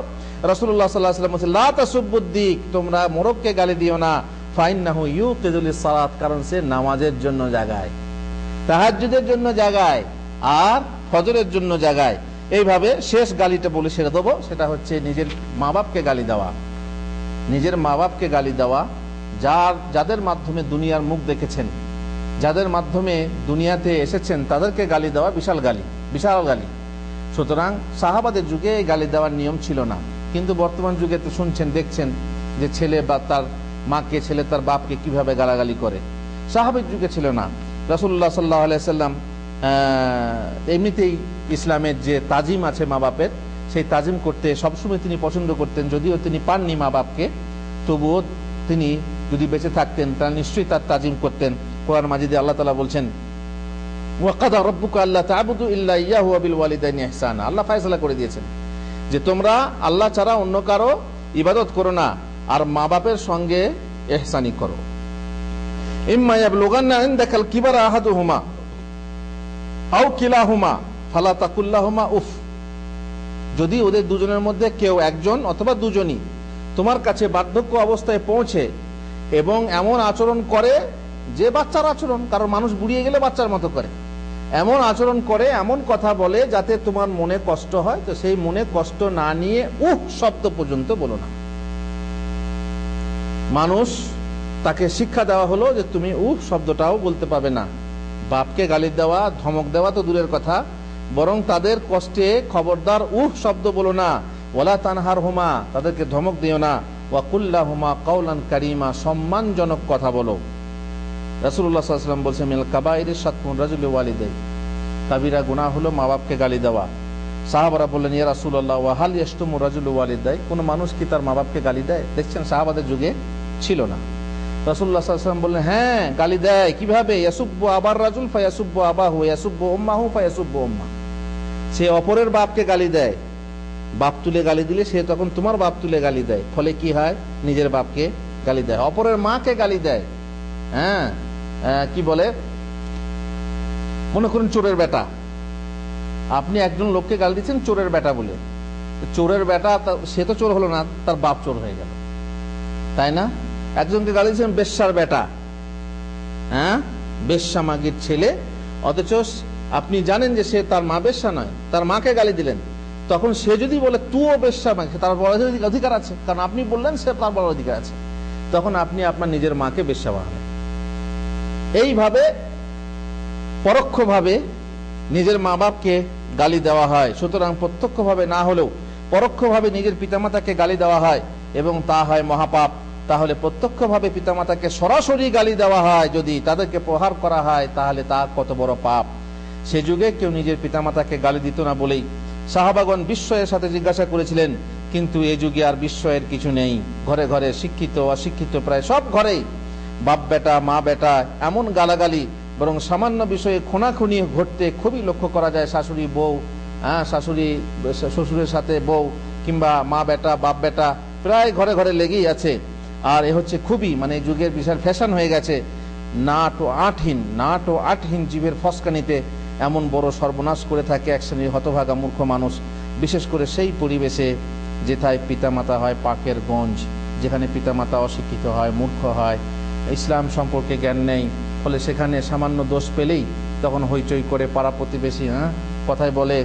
রসুল্লাহ সাল্লাহ সাল্লাম বলছে লাতাসুবুদ্দিক তোমরা মোরগকে গালি দিও না ফাইন না হু ইউ তেজুল সালাত কারণ সে নামাজের জন্য জাগায় তাহাজুদের জন্য জাগায় আর ফজরের জন্য জাগায় এইভাবে শেষ গালিটা বলে সেরে দেবো সেটা হচ্ছে নিজের মা বাপকে গালি দেওয়া নিজের মা বাপকে গালি দেওয়া যার যাদের মাধ্যমে দুনিয়ার মুখ দেখেছেন যাদের মাধ্যমে দুনিয়াতে এসেছেন তাদেরকে গালি দেওয়া বিশাল গালি বিশাল গালি সুতরাং সাহাবাদের যুগে এই গালি দেওয়ার নিয়ম ছিল না কিন্তু বর্তমান যুগে তো শুনছেন দেখছেন যে ছেলে বা তার মাকে ছেলে তার বাপকে কিভাবে গালাগালি করে সাহাবের যুগে ছিল না রাসুল্লাহ সাল্লাহ আলাইসাল্লাম এমনিতেই ইসলামের যে তাজিম আছে মা বাপের সেই তাজিম করতে সবসময় তিনি পছন্দ করতেন যদিও তিনি পাননি মা বাপকে তবুও তিনি যদি বেঁচে থাকতেন তারা নিশ্চয়ই তার তাজিম করতেন কোরআন মাজিদে আল্লাহ তালা বলছেন যদি ওদের দুজনের মধ্যে কেউ একজন অথবা দুজনই তোমার কাছে বার্ধক্য অবস্থায় পৌঁছে এবং এমন আচরণ করে যে বাচ্চার আচরণ কারণ মানুষ বুড়িয়ে গেলে বাচ্চার মতো করে এমন আচরণ করে এমন কথা বলে যাতে তোমার মনে কষ্ট হয় তো সেই মনে কষ্ট না নিয়ে উহ শব্দ পর্যন্ত বলো না মানুষ তাকে শিক্ষা দেওয়া হলো যে তুমি উহ শব্দটাও বলতে পাবে না বাপকে গালি দেওয়া ধমক দেওয়া তো দূরের কথা বরং তাদের কষ্টে খবরদার উহ শব্দ বলো না ওলা তানহার হোমা তাদেরকে ধমক দিও না ওয়াকুল্লা হোমা কৌলান কারিমা সম্মানজনক কথা বলো রাসুল্লাহ সাল্লাম বলছে মিল কাবাইরের সাত পুনরাজুল দেয় কাবিরা গুণা হলো মা বাপকে গালি দেওয়া সাহাবারা বললেন ইয়া রাসুল্লাহ ওয়াহাল ইয়াস্তুম রাজুল দেয় কোনো মানুষ কি তার মা বাপকে গালি দেয় দেখছেন সাহাবাদের যুগে ছিল না রাসুল্লাহ সাল্লাম বললেন হ্যাঁ গালি দেয় কিভাবে ইয়াসুব্বু আবার রাজুল ফায়াসুব্বু আবাহু ইয়াসুব্বু উম্মাহু ফায়াসুব্বু উম্মা সে অপরের বাপকে গালি দেয় বাপ তুলে গালি দিলে সে তখন তোমার বাপ তুলে গালি দেয় ফলে কি হয় নিজের বাপকে গালি দেয় অপরের মাকে গালি দেয় হ্যাঁ কি বলে মনে করুন চোরের বেটা আপনি একজন লোককে গাল দিচ্ছেন চোরের বেটা বলে চোরের বেটা সে তো চোর হলো না তার বাপ চোর হয়ে গেল তাই না একজনকে গালি দিচ্ছেন বেশ্যার বেটা হ্যাঁ বেশ্যা মাগির ছেলে অথচ আপনি জানেন যে সে তার মা বেশ্যা নয় তার মাকে গালি দিলেন তখন সে যদি বলে তুও বেশ্যা মাগি তার বলার অধিকার আছে কারণ আপনি বললেন সে তার বলার অধিকার আছে তখন আপনি আপনার নিজের মাকে বেশ্যা বানালেন এইভাবে পরোক্ষভাবে নিজের মা বাপকে গালি দেওয়া হয় সুতরাং প্রত্যক্ষভাবে না হলেও পরোক্ষভাবে নিজের পিতামাতাকে গালি দেওয়া হয় এবং তা হয় মহাপাপ তাহলে প্রত্যক্ষভাবে পিতামাতাকে সরাসরি গালি দেওয়া হয় যদি তাদেরকে প্রহার করা হয় তাহলে তা কত বড় পাপ সে যুগে কেউ নিজের পিতামাতাকে গালি দিত না বলেই শাহবাগন বিস্ময়ের সাথে জিজ্ঞাসা করেছিলেন কিন্তু এ যুগে আর বিস্ময়ের কিছু নেই ঘরে ঘরে শিক্ষিত অশিক্ষিত প্রায় সব ঘরেই বাপ বেটা মা বেটা এমন গালাগালি বরং সামান্য বিষয়ে খুনি ঘটতে খুবই লক্ষ্য করা যায় শাশুড়ি বউ হ্যাঁ শাশুড়ি শ্বশুরের সাথে বউ কিংবা মা বেটা বাপ বেটা প্রায় ঘরে ঘরে লেগেই আছে আর এ হচ্ছে খুবই মানে যুগের বিশাল ফ্যাশন হয়ে গেছে নাট ও আটহীন নাট ও আটহীন জীবের ফসকানিতে এমন বড় সর্বনাশ করে থাকে এক শ্রেণীর হতভাগা মূর্খ মানুষ বিশেষ করে সেই পরিবেশে যেথায় পিতামাতা হয় পাকের গঞ্জ যেখানে পিতামাতা অশিক্ষিত হয় মূর্খ হয় ইসলাম সম্পর্কে জ্ঞান নেই ফলে সেখানে সামান্য দোষ পেলেই তখন হইচই করে পাড়া প্রতিবেশী হ্যাঁ কথায় বলে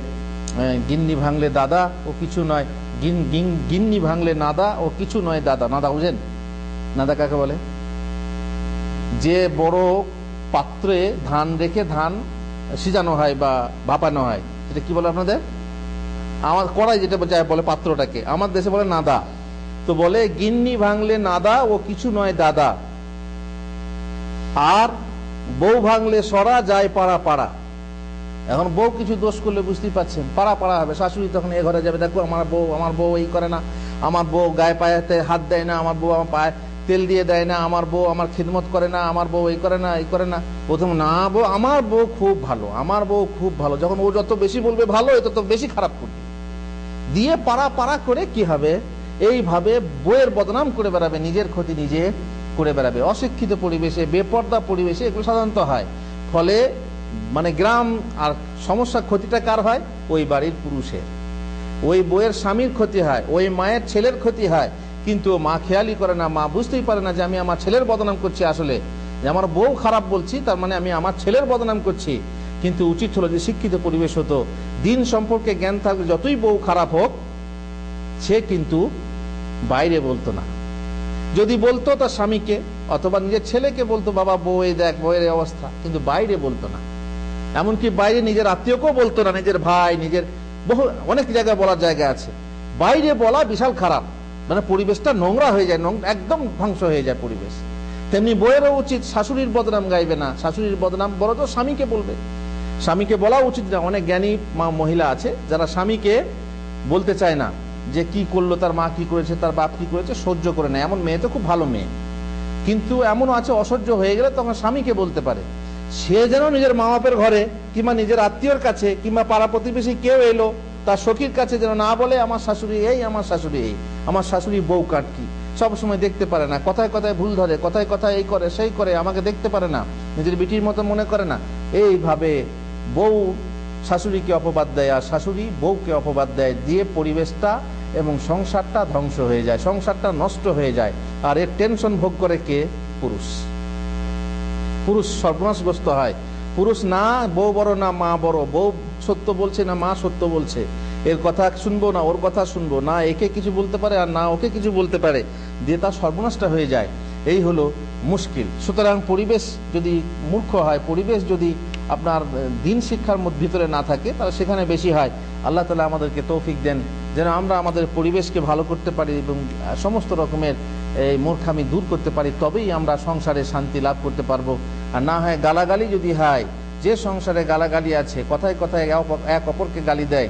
গিন্নি ভাঙলে দাদা ও কিছু নয় গিন গিন গিন্নি ভাঙলে নাদা ও কিছু নয় দাদা নাদা বুঝেন নাদা কাকে বলে যে বড় পাত্রে ধান রেখে ধান সিজানো হয় বা ভাপানো হয় সেটা কি বলে আপনাদের আমার কড়াই যেটা যায় বলে পাত্রটাকে আমার দেশে বলে নাদা তো বলে গিন্নি ভাঙলে নাদা ও কিছু নয় দাদা আর বউ ভাঙলে সরা যায় পাড়া পাড়া এখন বউ কিছু দোষ করলে বুঝতেই পারছেন পাড়া পাড়া হবে শাশুড়ি তখন এ ঘরে যাবে দেখো আমার বউ আমার বউ এই করে না আমার বউ গায়ে পায়েতে হাত দেয় না আমার বউ আমার পায়ে তেল দিয়ে দেয় না আমার বউ আমার খিদমত করে না আমার বউ এই করে না এই করে না প্রথম না বউ আমার বউ খুব ভালো আমার বউ খুব ভালো যখন ও যত বেশি বলবে ভালো এ তত বেশি খারাপ করবে দিয়ে পাড়া পাড়া করে কি হবে এইভাবে বইয়ের বদনাম করে বেড়াবে নিজের ক্ষতি নিজে করে বেড়াবে অশিক্ষিত পরিবেশে বেপর্দা পরিবেশে এগুলো সাধারণত হয় ফলে মানে গ্রাম আর সমস্যা ক্ষতিটা কার হয় ওই বাড়ির পুরুষের ওই বইয়ের স্বামীর ক্ষতি হয় ওই মায়ের ছেলের ক্ষতি হয় কিন্তু মা খেয়ালই করে না মা বুঝতেই পারে না যে আমি আমার ছেলের বদনাম করছি আসলে যে আমার বউ খারাপ বলছি তার মানে আমি আমার ছেলের বদনাম করছি কিন্তু উচিত হলো যে শিক্ষিত পরিবেশ হতো দিন সম্পর্কে জ্ঞান থাকলে যতই বউ খারাপ হোক সে কিন্তু বাইরে বলতো না যদি বলতো তার স্বামীকে অথবা নিজের ছেলেকে বলতো বাবা বউ এই দেখ বউয়ের অবস্থা কিন্তু বাইরে বলতো না এমনকি বাইরে নিজের আত্মীয়কেও বলতো না নিজের ভাই নিজের বহু অনেক জায়গায় বলার জায়গা আছে বাইরে বলা বিশাল খারাপ মানে পরিবেশটা নোংরা হয়ে যায় একদম ধ্বংস হয়ে যায় পরিবেশ তেমনি বইয়েরও উচিত শাশুড়ির বদনাম গাইবে না শাশুড়ির বদনাম বলো তো স্বামীকে বলবে স্বামীকে বলা উচিত না অনেক জ্ঞানী মহিলা আছে যারা স্বামীকে বলতে চায় না যে কি করলো তার মা কি করেছে তার বাপ কি করেছে সহ্য করে নেয় এমন মেয়ে তো খুব ভালো মেয়ে কিন্তু এমন আছে অসহ্য হয়ে গেলে তখন স্বামীকে বলতে পারে সে যেন নিজের মা বাপের ঘরে কিংবা নিজের আত্মীয়র কাছে কিংবা পাড়া প্রতিবেশী কেউ এলো তার সখীর কাছে যেন না বলে আমার শাশুড়ি এই আমার শাশুড়ি এই আমার শাশুড়ি বউ কাটকি সবসময় দেখতে পারে না কথায় কথায় ভুল ধরে কথায় কথায় এই করে সেই করে আমাকে দেখতে পারে না নিজের বিটির মতো মনে করে না এইভাবে বউ শাশুড়িকে অপবাদ দেয় আর শাশুড়ি বউকে অপবাদ দেয় দিয়ে পরিবেশটা এবং সংসারটা ধ্বংস হয়ে যায় সংসারটা নষ্ট হয়ে যায় আর এর টেনশন ভোগ করে কে পুরুষ পুরুষ সর্বনাশগ্রস্ত হয় পুরুষ না বউ বড় না মা বড় বউ সত্য বলছে না মা সত্য বলছে এর কথা শুনবো না ওর কথা শুনবো না একে কিছু বলতে পারে আর না ওকে কিছু বলতে পারে দিয়ে তার সর্বনাশটা হয়ে যায় এই হলো মুশকিল সুতরাং পরিবেশ যদি মূর্খ হয় পরিবেশ যদি আপনার দিন শিক্ষার ভিতরে না থাকে তারা সেখানে বেশি হয় আল্লাহ তালা আমাদেরকে তৌফিক দেন যেন আমরা আমাদের পরিবেশকে ভালো করতে পারি এবং সমস্ত রকমের এই মূর্খামি দূর করতে পারি তবেই আমরা সংসারে শান্তি লাভ করতে পারবো আর না হয় গালাগালি যদি হয় যে সংসারে গালাগালি আছে কথায় কথায় এক অপরকে গালি দেয়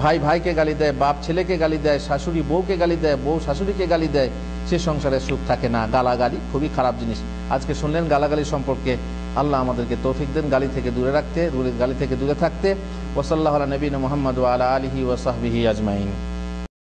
ভাই ভাইকে গালি দেয় বাপ ছেলেকে গালি দেয় শাশুড়ি বউকে গালি দেয় বউ শাশুড়িকে গালি দেয় সে সংসারে সুখ থাকে না গালাগালি খুবই খারাপ জিনিস আজকে শুনলেন গালাগালি সম্পর্কে আল্লাহ আমাদেরকে তৌফিক দেন গালি থেকে দূরে রাখতে গালি থেকে দূরে থাকতে ওসল্লাহ নবীন মোহাম্মদ আলা আলহি ওসাহবিহি আজমাইন